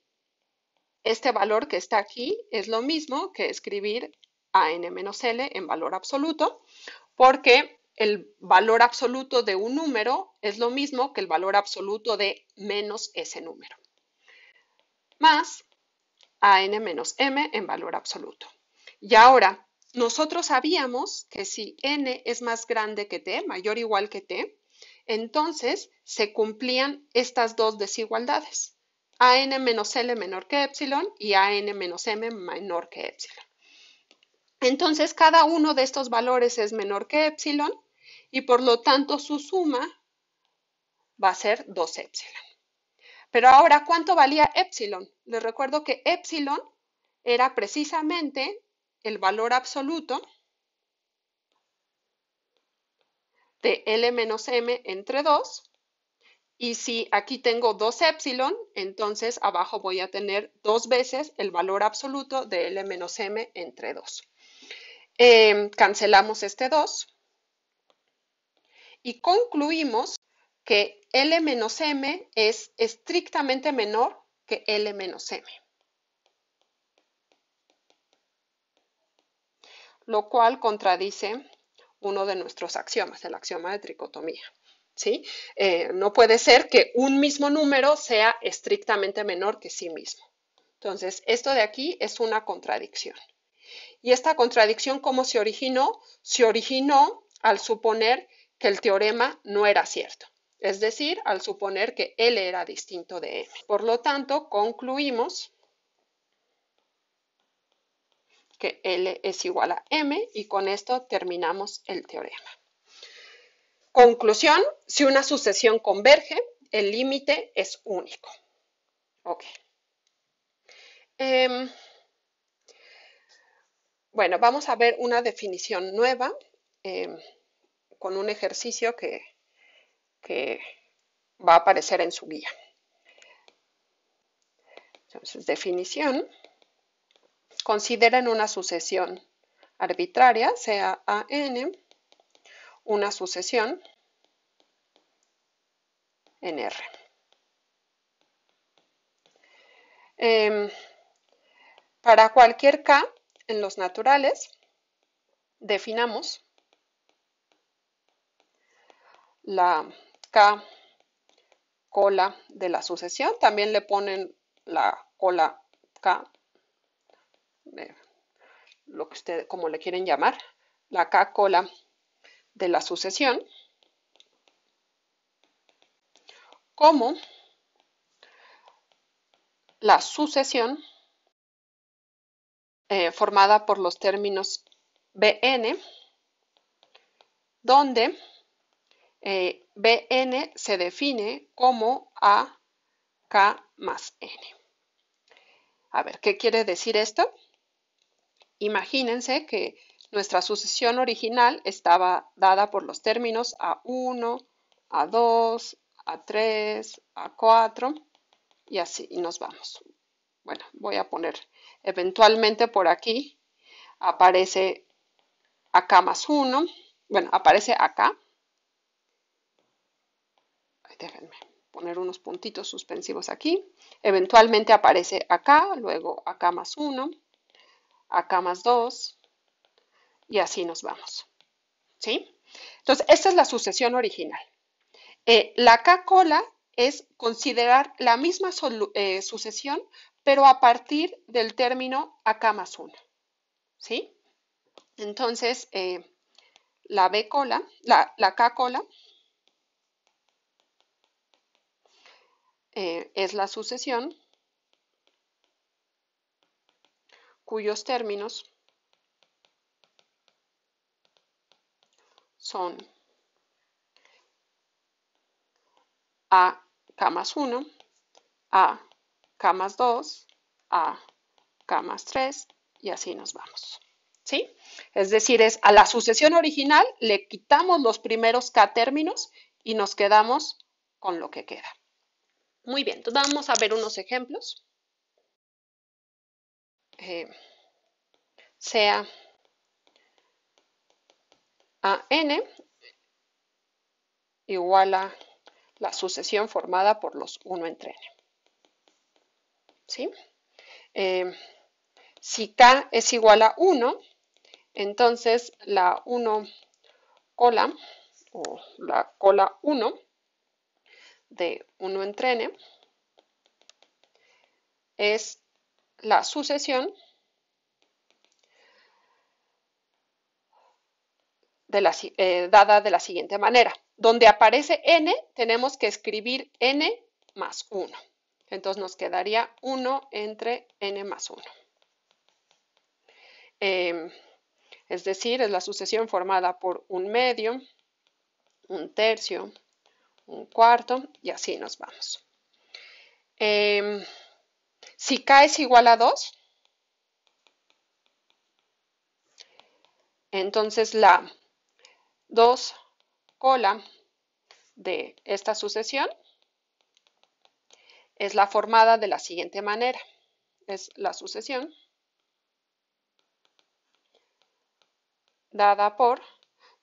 este valor que está aquí es lo mismo que escribir a n-l menos en valor absoluto, porque el valor absoluto de un número es lo mismo que el valor absoluto de menos ese número. Más a n menos m en valor absoluto. Y ahora, nosotros sabíamos que si n es más grande que t, mayor o igual que t, entonces se cumplían estas dos desigualdades, a n menos l menor que epsilon y a n menos m menor que epsilon. Entonces, cada uno de estos valores es menor que epsilon y por lo tanto su suma va a ser 2 epsilon. Pero ahora, ¿cuánto valía epsilon? Les recuerdo que epsilon era precisamente el valor absoluto de L menos M entre 2. Y si aquí tengo 2 epsilon, entonces abajo voy a tener dos veces el valor absoluto de L menos M entre 2. Em, cancelamos este 2 y concluimos que L menos M es estrictamente menor que L menos M. Lo cual contradice uno de nuestros axiomas, el axioma de tricotomía. ¿sí? Eh, no puede ser que un mismo número sea estrictamente menor que sí mismo. Entonces, esto de aquí es una contradicción. ¿Y esta contradicción cómo se originó? Se originó al suponer que el teorema no era cierto es decir, al suponer que L era distinto de M. Por lo tanto, concluimos que L es igual a M y con esto terminamos el teorema. Conclusión, si una sucesión converge, el límite es único. Em, bueno, vamos a ver una definición nueva em, con un ejercicio que, que va a aparecer en su guía. Entonces, definición. Consideren una sucesión arbitraria, sea AN, una sucesión en R. Em, para cualquier K en los naturales, definamos la cola de la sucesión. También le ponen la cola K, lo que usted, como le quieren llamar, la K cola de la sucesión, como la sucesión eh, formada por los términos BN, donde eh, Bn se define como AK más N. A ver, ¿qué quiere decir esto? Imagínense que nuestra sucesión original estaba dada por los términos A1, A2, A3, A4 y así nos vamos. Bueno, voy a poner eventualmente por aquí aparece acá más 1, bueno, aparece acá déjenme poner unos puntitos suspensivos aquí. Eventualmente aparece acá, luego acá más uno acá más dos y así nos vamos. ¿Sí? Entonces, esta es la sucesión original. Eh, la K cola es considerar la misma eh, sucesión, pero a partir del término acá más uno ¿Sí? Entonces, eh, la B cola, la, la K cola Eh, es la sucesión cuyos términos son A más 1, A más 2, A más 3 y así nos vamos. ¿Sí? Es decir, es a la sucesión original le quitamos los primeros k términos y nos quedamos con lo que queda. Muy bien, entonces vamos a ver unos ejemplos. Eh, sea a n igual a la sucesión formada por los 1 entre n. ¿Sí? Eh, si k es igual a 1, entonces la 1 cola, o la cola 1, de entre n es la sucesión de eh, dada de la siguiente manera. Donde aparece n, tenemos que escribir n más 1. Entonces nos quedaría 1 entre n más 1. Em, es decir, es la sucesión formada por un medio, un tercio, un cuarto y así nos vamos. Em, si K es igual a 2, entonces la 2 cola de esta sucesión es la formada de la siguiente manera. Es la sucesión dada por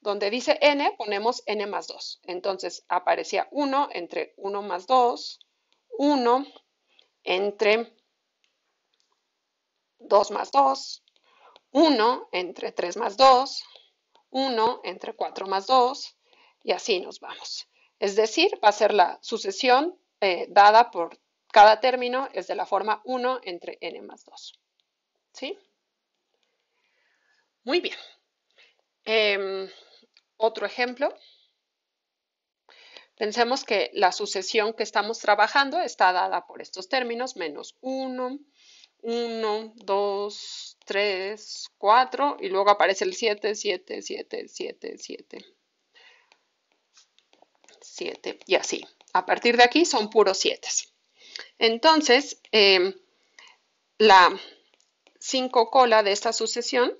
donde dice n, ponemos n más 2. Entonces aparecía 1 entre 1 más 2, 1 entre 2 más 2, 1 entre 3 más 2, 1 entre 4 más 2, y así nos vamos. Es decir, va a ser la sucesión eh, dada por cada término, es de la forma 1 entre n más 2. ¿Sí? Muy bien. Em, otro ejemplo. Pensemos que la sucesión que estamos trabajando está dada por estos términos, menos 1, 1, 2, 3, 4, y luego aparece el 7, 7, 7, 7, 7, 7, y así. A partir de aquí son puros 7. Entonces, eh, la 5 cola de esta sucesión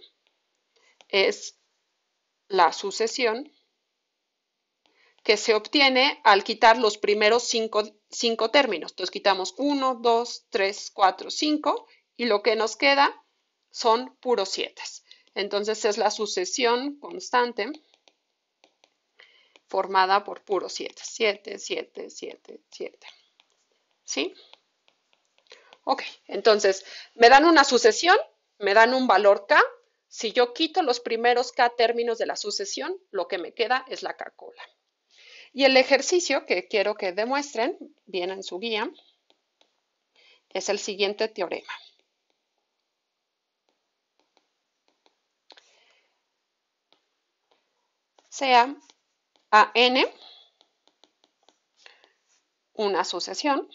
es la sucesión, que se obtiene al quitar los primeros cinco, términos. Entonces quitamos 1, 2, 3, 4, 5 y lo que nos queda son puros 7. Entonces es la sucesión constante formada por puros 7. 7, 7, 7, 7. ¿Sí? Ok, entonces me dan una sucesión, me dan un valor K si yo quito los primeros K términos de la sucesión, lo que me queda es la k Y el ejercicio que quiero que demuestren, viene en su guía, es el siguiente teorema. Sea n una sucesión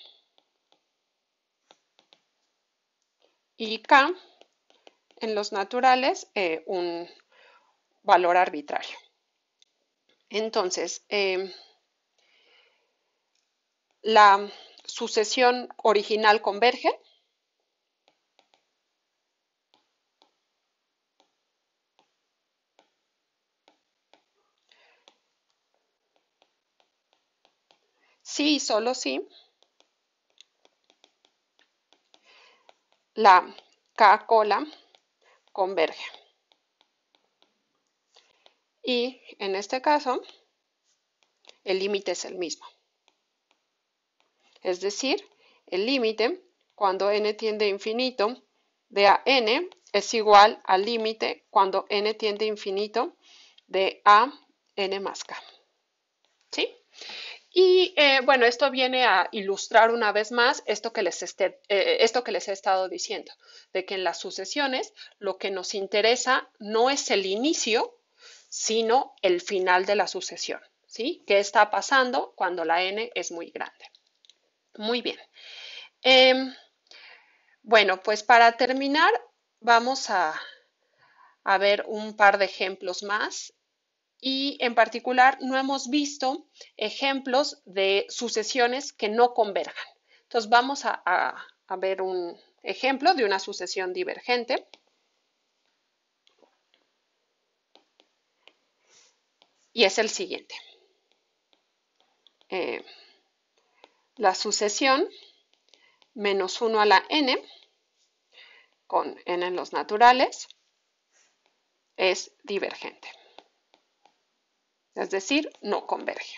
y K en los naturales eh, un valor arbitrario. Entonces, eh, la sucesión original converge. Sí y solo sí. La K cola converge. Y en este caso, el límite es el mismo. Es decir, el límite cuando n tiende a infinito de a n es igual al límite cuando n tiende a infinito de a n más k. ¿Sí? Y eh, bueno, esto viene a ilustrar una vez más esto que, les eh, esto que les he estado diciendo, de que en las sucesiones lo que nos interesa no es el inicio, sino el final de la sucesión. ¿sí? ¿Qué está pasando cuando la n es muy grande? Muy bien. Em, bueno, pues para terminar, vamos a, a ver un par de ejemplos más y en particular no hemos visto ejemplos de sucesiones que no converjan. Entonces vamos a, ver un ejemplo de una sucesión divergente. Y es el siguiente. Eh, la sucesión menos 1 a la n, con n en los naturales, es divergente es decir, no converge.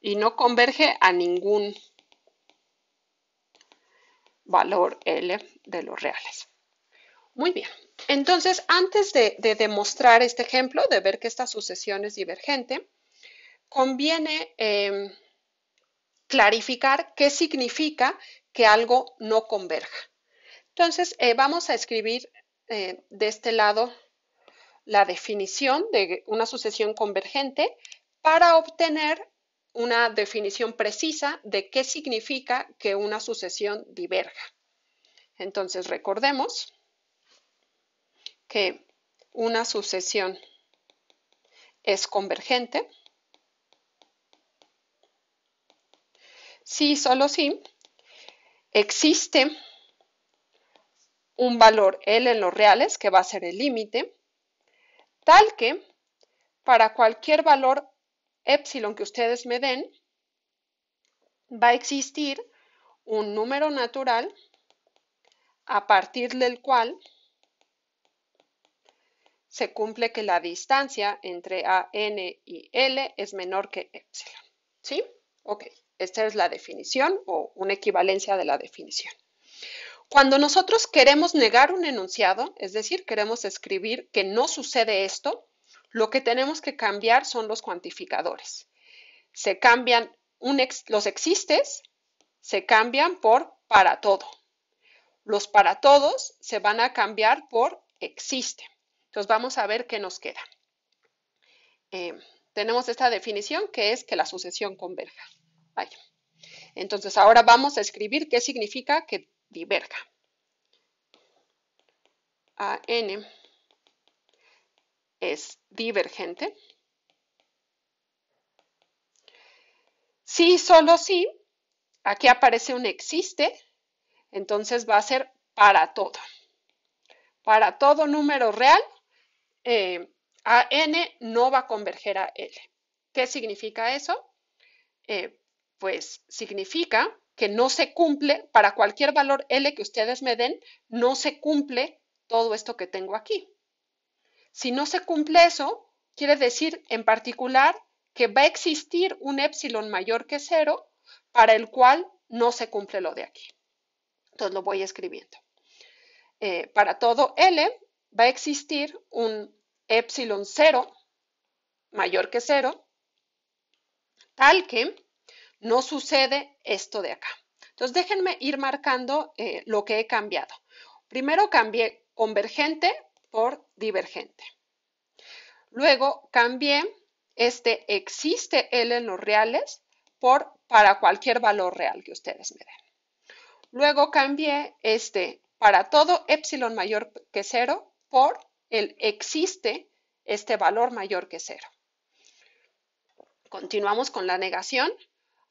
Y no converge a ningún valor L de los reales. Muy bien. Entonces, antes de, demostrar este ejemplo, de ver que esta sucesión es divergente, conviene em, clarificar qué significa que algo no converja. Entonces, eh, vamos a escribir eh, de este lado la definición de una sucesión convergente para obtener una definición precisa de qué significa que una sucesión diverja. Entonces, recordemos que una sucesión es convergente si y solo si existe un valor L en los reales, que va a ser el límite, tal que para cualquier valor epsilon que ustedes me den, va a existir un número natural a partir del cual se cumple que la distancia entre a, n y L es menor que epsilon. ¿Sí? Ok, esta es la definición o una equivalencia de la definición. Cuando nosotros queremos negar un enunciado, es decir, queremos escribir que no sucede esto, lo que tenemos que cambiar son los cuantificadores. Se cambian los existes, se cambian por para todo. Los para todos se van a cambiar por existe. Entonces vamos a ver qué nos queda. Em, tenemos esta definición que es que la sucesión converja. Entonces ahora vamos a escribir qué significa que diverga. AN es divergente. Si solo sí. Aquí aparece un existe, entonces va a ser para todo. Para todo número real, an eh, a no va a converger a L. ¿Qué significa eso? Eh, pues significa que no se cumple, para cualquier valor L que ustedes me den, no se cumple todo esto que tengo aquí. Si no se cumple eso, quiere decir en particular que va a existir un epsilon mayor que cero para el cual no se cumple lo de aquí. Entonces lo voy escribiendo. Eh, para todo L va a existir un epsilon cero mayor que cero, tal que no sucede esto de acá. Entonces, déjenme ir marcando eh, lo que he cambiado. Primero cambié convergente por divergente. Luego cambié este existe L en los reales por para cualquier valor real que ustedes me den. Luego cambié este para todo epsilon mayor que cero por el existe este valor mayor que cero. Continuamos con la negación.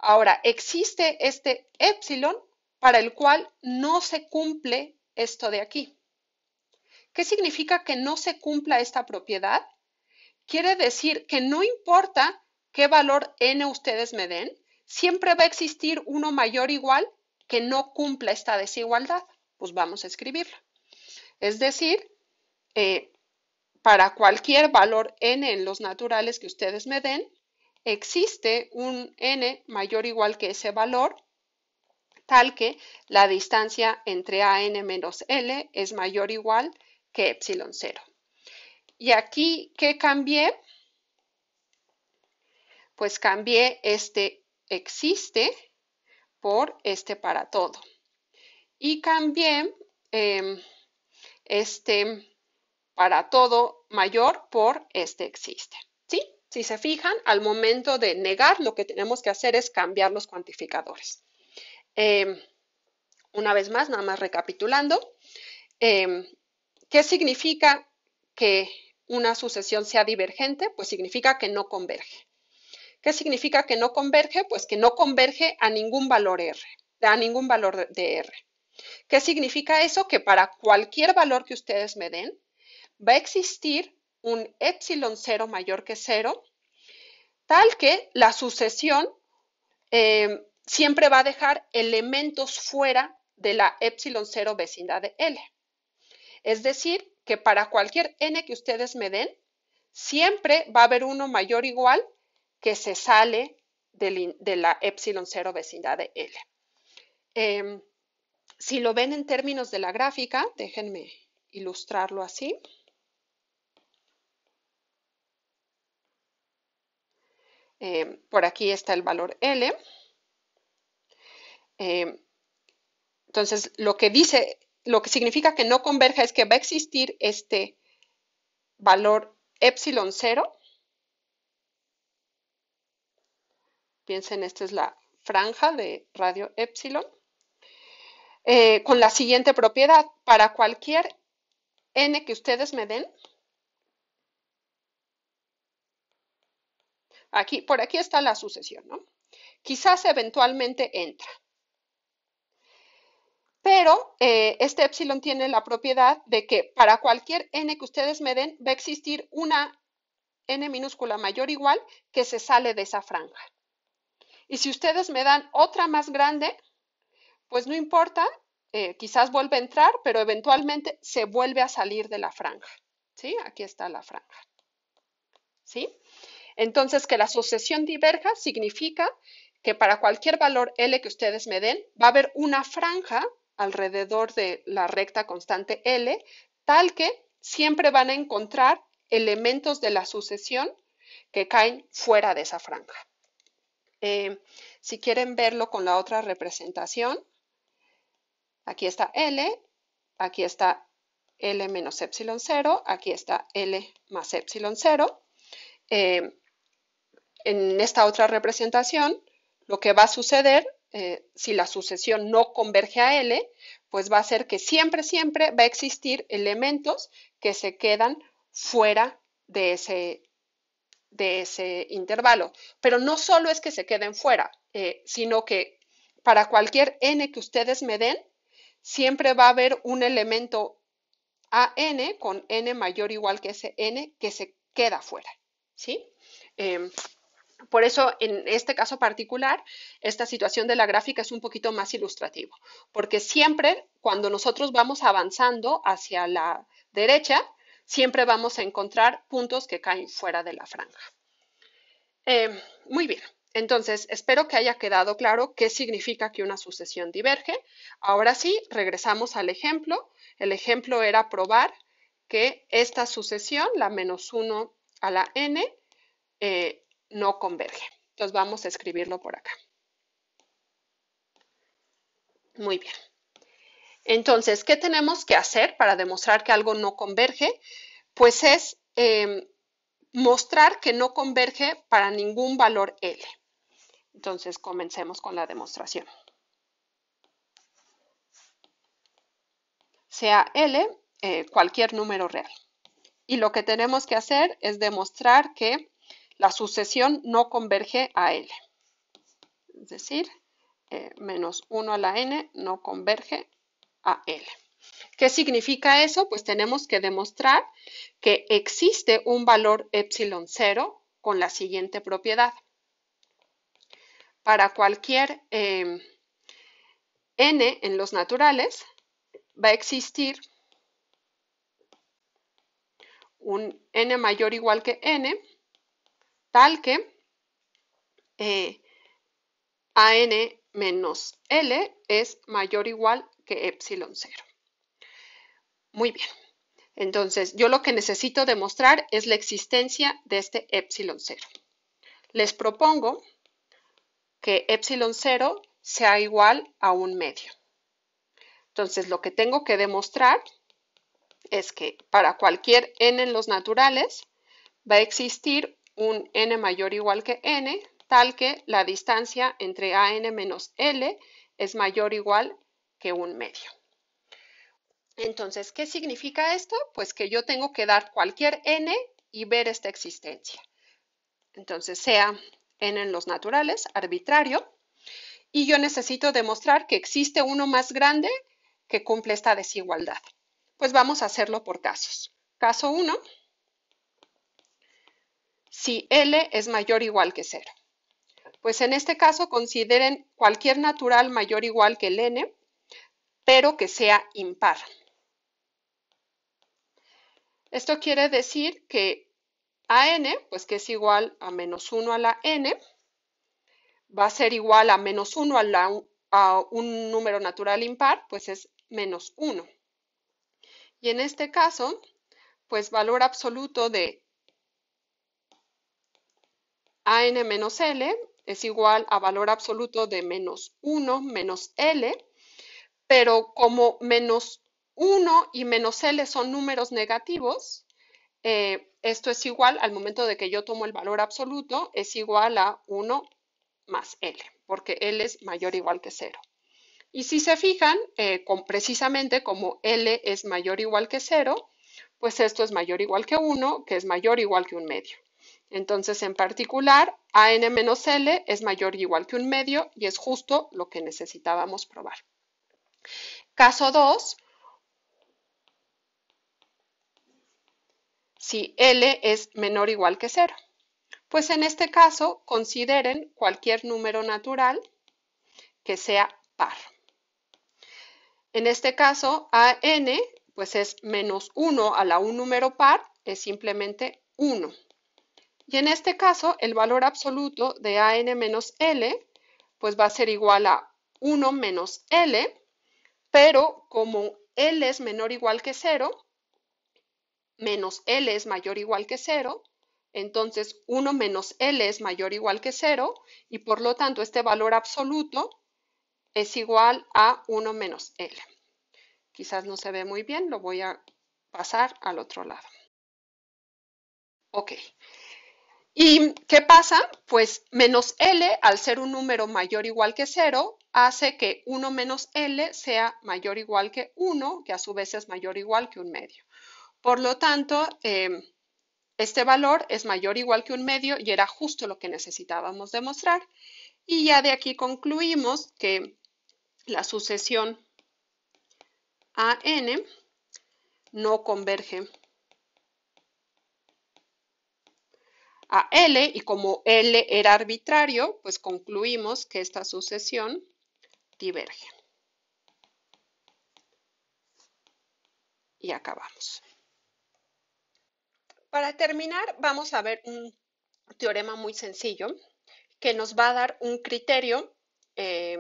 Ahora, existe este épsilon para el cual no se cumple esto de aquí. ¿Qué significa que no se cumpla esta propiedad? Quiere decir que no importa qué valor n ustedes me den, siempre va a existir uno mayor o igual que no cumpla esta desigualdad. Pues vamos a escribirlo. Es decir, eh, para cualquier valor n en los naturales que ustedes me den, existe un n mayor o igual que ese valor, tal que la distancia entre a n menos L es mayor o igual que epsilon 0. Y aquí, ¿qué cambié? Pues cambié este existe por este para todo. Y cambié em, este para todo mayor por este existe. Si se fijan, al momento de negar, lo que tenemos que hacer es cambiar los cuantificadores. Em, una vez más, nada más recapitulando, em, ¿qué significa que una sucesión sea divergente? Pues significa que no converge. ¿Qué significa que no converge? Pues que no converge a ningún valor R, a ningún valor de R. ¿Qué significa eso? Que para cualquier valor que ustedes me den, va a existir un epsilon 0 mayor que 0, tal que la sucesión eh, siempre va a dejar elementos fuera de la epsilon 0 vecindad de L. Es decir, que para cualquier n que ustedes me den, siempre va a haber uno mayor o igual que se sale de la epsilon 0 vecindad de L. Em, si lo ven en términos de la gráfica, déjenme ilustrarlo así. Eh, por aquí está el valor L. Eh, entonces, lo que dice, lo que significa que no converja es que va a existir este valor epsilon 0. Piensen, esta es la franja de radio epsilon. Eh, con la siguiente propiedad, para cualquier n que ustedes me den, Aquí, por aquí está la sucesión, ¿no? Quizás eventualmente entra. Pero eh, este epsilon tiene la propiedad de que para cualquier n que ustedes me den va a existir una n minúscula mayor o igual que se sale de esa franja. Y si ustedes me dan otra más grande, pues no importa, eh, quizás vuelve a entrar, pero eventualmente se vuelve a salir de la franja. ¿Sí? Aquí está la franja. ¿Sí? Entonces, que la sucesión diverja significa que para cualquier valor L que ustedes me den, va a haber una franja alrededor de la recta constante L, tal que siempre van a encontrar elementos de la sucesión que caen fuera de esa franja. Eh, si quieren verlo con la otra representación, aquí está L, aquí está L menos epsilon 0, aquí está L más epsilon 0. En esta otra representación, lo que va a suceder, eh, si la sucesión no converge a L, pues va a ser que siempre, siempre va a existir elementos que se quedan fuera de ese, de ese intervalo. Pero no solo es que se queden fuera, eh, sino que para cualquier n que ustedes me den, siempre va a haber un elemento AN con n mayor o igual que ese n que se queda fuera. ¿sí? Em, por eso, en este caso particular, esta situación de la gráfica es un poquito más ilustrativo, porque siempre cuando nosotros vamos avanzando hacia la derecha, siempre vamos a encontrar puntos que caen fuera de la franja. Eh, muy bien, entonces espero que haya quedado claro qué significa que una sucesión diverge. Ahora sí, regresamos al ejemplo. El ejemplo era probar que esta sucesión, la menos 1 a la n, eh, no converge. Entonces vamos a escribirlo por acá. Muy bien. Entonces, ¿qué tenemos que hacer para demostrar que algo no converge? Pues es em, mostrar que no converge para ningún valor L. Entonces, comencemos con la demostración. Sea L eh, cualquier número real. Y lo que tenemos que hacer es demostrar que la sucesión no converge a L. Es decir, eh, menos 1 a la N no converge a L. ¿Qué significa eso? Pues tenemos que demostrar que existe un valor epsilon 0 con la siguiente propiedad. Para cualquier eh, n en los naturales va a existir un n mayor o igual que n tal que eh, a AN menos L es mayor o igual que epsilon 0. Muy bien. Entonces, yo lo que necesito demostrar es la existencia de este epsilon 0. Les propongo que epsilon 0 sea igual a un medio. Entonces, lo que tengo que demostrar es que para cualquier n en los naturales va a existir un n mayor o igual que n, tal que la distancia entre a n menos L es mayor o igual que un medio. Entonces, ¿qué significa esto? Pues que yo tengo que dar cualquier n y ver esta existencia. Entonces, sea n en los naturales, arbitrario, y yo necesito demostrar que existe uno más grande que cumple esta desigualdad. Pues vamos a hacerlo por casos. Caso 1, si L es mayor o igual que 0. Pues en este caso consideren cualquier natural mayor o igual que el n, pero que sea impar. Esto quiere decir que a n, pues que es igual a menos 1 a la n, va a ser igual a menos 1 a, un número natural impar, pues es menos 1. Y en este caso, pues valor absoluto de a n menos L es igual a valor absoluto de menos 1 menos L, pero como menos 1 y menos L son números negativos, eh, esto es igual al momento de que yo tomo el valor absoluto, es igual a 1 más L, porque L es mayor o igual que 0. Y si se fijan, eh, con, precisamente como L es mayor o igual que 0, pues esto es mayor o igual que 1, que es mayor o igual que un medio. Entonces, en particular, a n menos l es mayor o igual que un medio y es justo lo que necesitábamos probar. Caso 2, si L es menor o igual que 0. Pues en este caso, consideren cualquier número natural que sea par. En este caso, n, pues es menos 1 a la un número par, es simplemente 1. Y en este caso, el valor absoluto de AN menos L, pues va a ser igual a 1 menos L, pero como L es menor o igual que 0, menos L es mayor o igual que 0, entonces 1 menos L es mayor o igual que 0, y por lo tanto este valor absoluto es igual a 1 menos L. Quizás no se ve muy bien, lo voy a pasar al otro lado. Ok, ¿Y qué pasa? Pues menos L, al ser un número mayor o igual que 0, hace que 1 menos L sea mayor o igual que 1, que a su vez es mayor o igual que un medio. Por lo tanto, em, este valor es mayor o igual que un medio y era justo lo que necesitábamos demostrar. Y ya de aquí concluimos que la sucesión AN no converge a L y como L era arbitrario, pues concluimos que esta sucesión diverge. Y acabamos. Para terminar, vamos a ver un teorema muy sencillo que nos va a dar un criterio eh,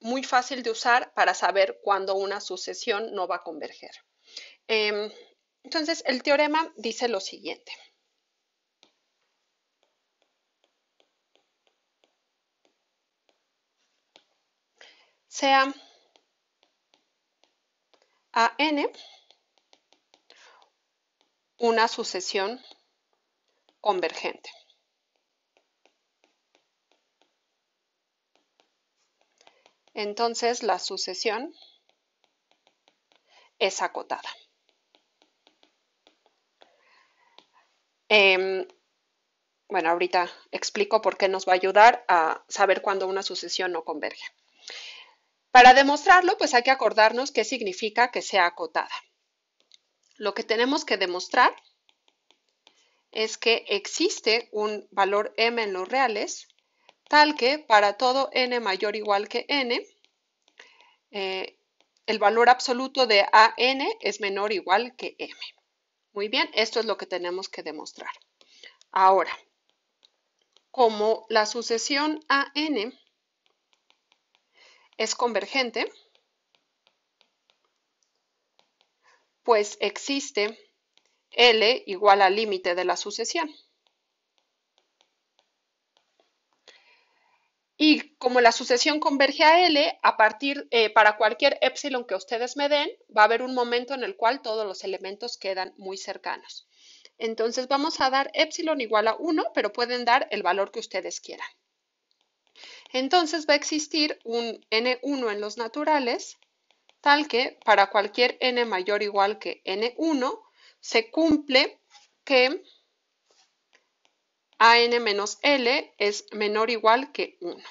muy fácil de usar para saber cuándo una sucesión no va a converger. Em, entonces, el teorema dice lo siguiente. sea a n una sucesión convergente. Entonces la sucesión es acotada. Em, bueno, ahorita explico por qué nos va a ayudar a saber cuándo una sucesión no converge. Para demostrarlo, pues hay que acordarnos qué significa que sea acotada. Lo que tenemos que demostrar es que existe un valor m en los reales, tal que para todo n mayor o igual que n, eh, el valor absoluto de a n es menor o igual que M. Muy bien, esto es lo que tenemos que demostrar. Ahora, como la sucesión a n, es convergente, pues existe L igual al límite de la sucesión. Y como la sucesión converge a L, a partir, eh, para cualquier epsilon que ustedes me den, va a haber un momento en el cual todos los elementos quedan muy cercanos. Entonces vamos a dar epsilon igual a 1, pero pueden dar el valor que ustedes quieran. Entonces va a existir un n1 en los naturales, tal que para cualquier n mayor o igual que n1, se cumple que n menos L es menor o igual que 1.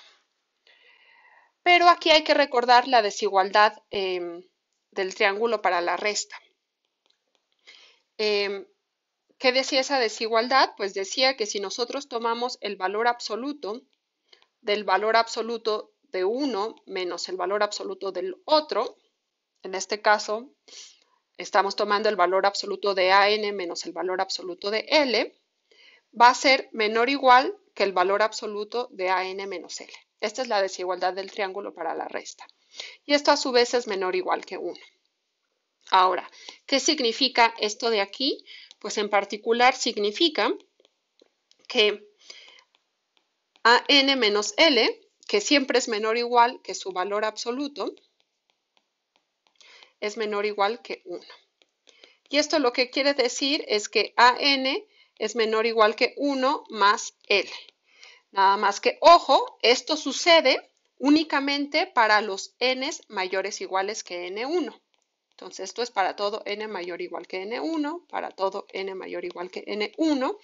Pero aquí hay que recordar la desigualdad em, del triángulo para la resta. Em, ¿Qué decía esa desigualdad? Pues decía que si nosotros tomamos el valor absoluto del valor absoluto de uno menos el valor absoluto del otro. En este caso, estamos tomando el valor absoluto de AN menos el valor absoluto de L, va a ser menor o igual que el valor absoluto de AN menos L. Esta es la desigualdad del triángulo para la resta. Y esto a su vez es menor o igual que 1. Ahora, ¿qué significa esto de aquí? Pues en particular significa que a n menos L, que siempre es menor o igual que su valor absoluto, es menor o igual que 1. Y esto lo que quiere decir es que a n es menor o igual que 1 más L. Nada más que, ojo, esto sucede únicamente para los n mayores o iguales que n1. Entonces, esto es para todo n mayor o igual que n1, para todo n mayor o igual que n1,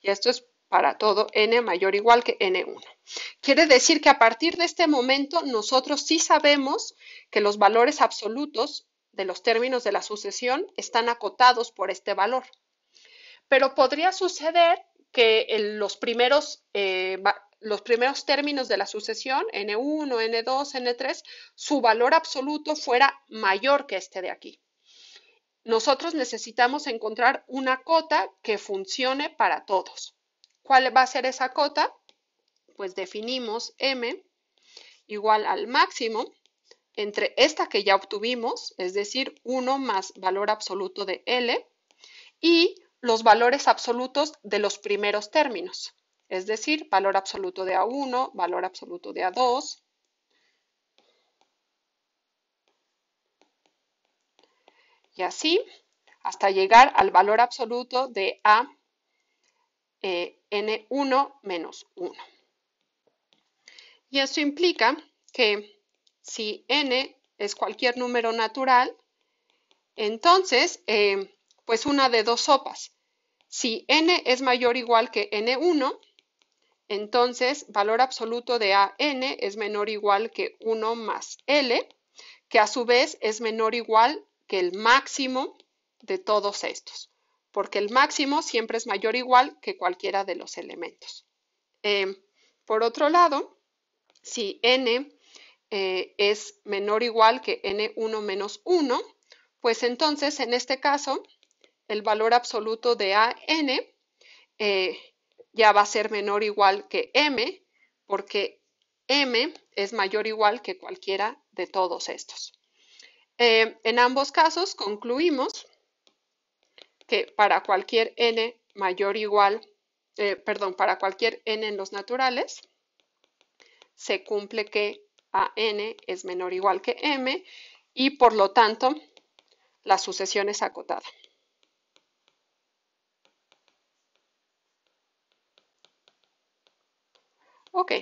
y esto es para todo n mayor o igual que n1. Quiere decir que a partir de este momento nosotros sí sabemos que los valores absolutos de los términos de la sucesión están acotados por este valor. Pero podría suceder que los, primeros, eh, los primeros términos de la sucesión, n1, n2, n3, su valor absoluto fuera mayor que este de aquí. Nosotros necesitamos encontrar una cota que funcione para todos. ¿Cuál va a ser esa cota? Pues definimos m igual al máximo entre esta que ya obtuvimos, es decir, 1 más valor absoluto de L, y los valores absolutos de los primeros términos, es decir, valor absoluto de A1, valor absoluto de A2, y así hasta llegar al valor absoluto de A n1 menos 1. Y esto implica que si n es cualquier número natural, entonces, eh, pues una de dos sopas. Si n es mayor o igual que n1, entonces valor absoluto de a n es menor o igual que 1 más l, que a su vez es menor o igual que el máximo de todos estos porque el máximo siempre es mayor o igual que cualquiera de los elementos. Em, por otro lado, si n eh, es menor o igual que n1 menos 1, pues entonces en este caso el valor absoluto de a n eh, ya va a ser menor o igual que m, porque m es mayor o igual que cualquiera de todos estos. Em, en ambos casos concluimos que para cualquier n mayor o igual, eh, perdón, para cualquier n en los naturales, se cumple que a n es menor o igual que m y por lo tanto la sucesión es acotada. Ok,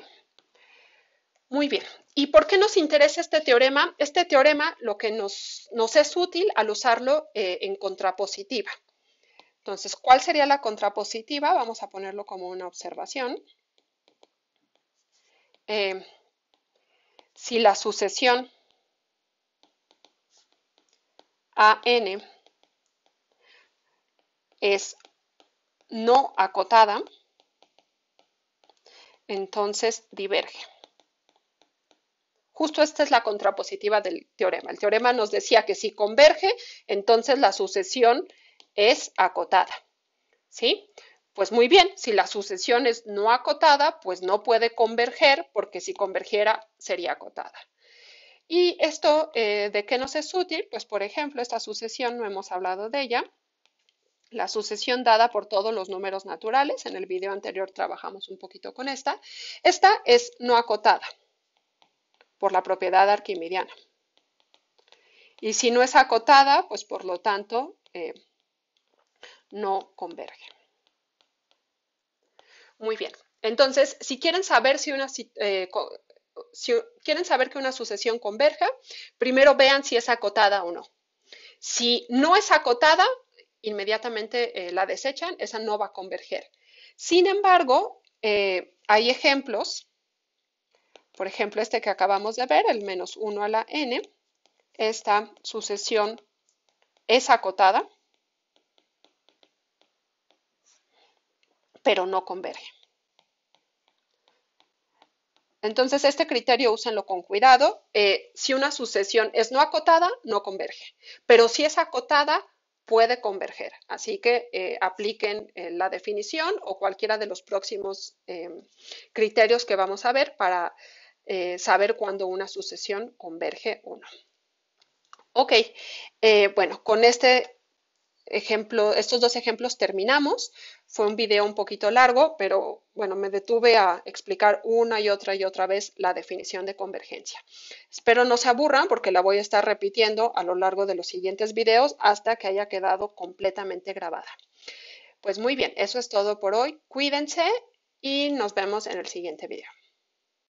muy bien. ¿Y por qué nos interesa este teorema? Este teorema lo que nos, nos es útil al usarlo eh, en contrapositiva. Entonces, ¿cuál sería la contrapositiva? Vamos a ponerlo como una observación. Em, si la sucesión AN es no acotada, entonces diverge. Justo esta es la contrapositiva del teorema. El teorema nos decía que si converge, entonces la sucesión es acotada. ¿Sí? Pues muy bien, si la sucesión es no acotada, pues no puede converger porque si convergiera sería acotada. ¿Y esto eh, de qué nos es útil? Pues por ejemplo, esta sucesión, no hemos hablado de ella, la sucesión dada por todos los números naturales, en el video anterior trabajamos un poquito con esta, esta es no acotada por la propiedad arquimidiana. Y si no es acotada, pues por lo tanto... Eh, no converge. Muy bien. Entonces, si quieren saber si una si eh, quieren saber que una sucesión converja, primero vean si es acotada o no. Si no es acotada, inmediatamente eh, la desechan, esa no va a converger. Sin embargo, eh, hay ejemplos, por ejemplo, este que acabamos de ver, el menos 1 a la n, esta sucesión es acotada, pero no converge. Entonces, este criterio úsenlo con cuidado. Eh, si una sucesión es no acotada, no converge. Pero si es acotada, puede converger. Así que eh, apliquen eh, la definición o cualquiera de los próximos em, criterios que vamos a ver para saber cuándo una sucesión converge o no. Ok, bueno, con este ejemplo, estos dos ejemplos terminamos. Fue un video un poquito largo, pero bueno, me detuve a explicar una y otra y otra vez la definición de convergencia. Espero no se aburran porque la voy a estar repitiendo a lo largo de los siguientes videos hasta que haya quedado completamente grabada. Pues muy bien, eso es todo por hoy. Cuídense y nos vemos en el siguiente video.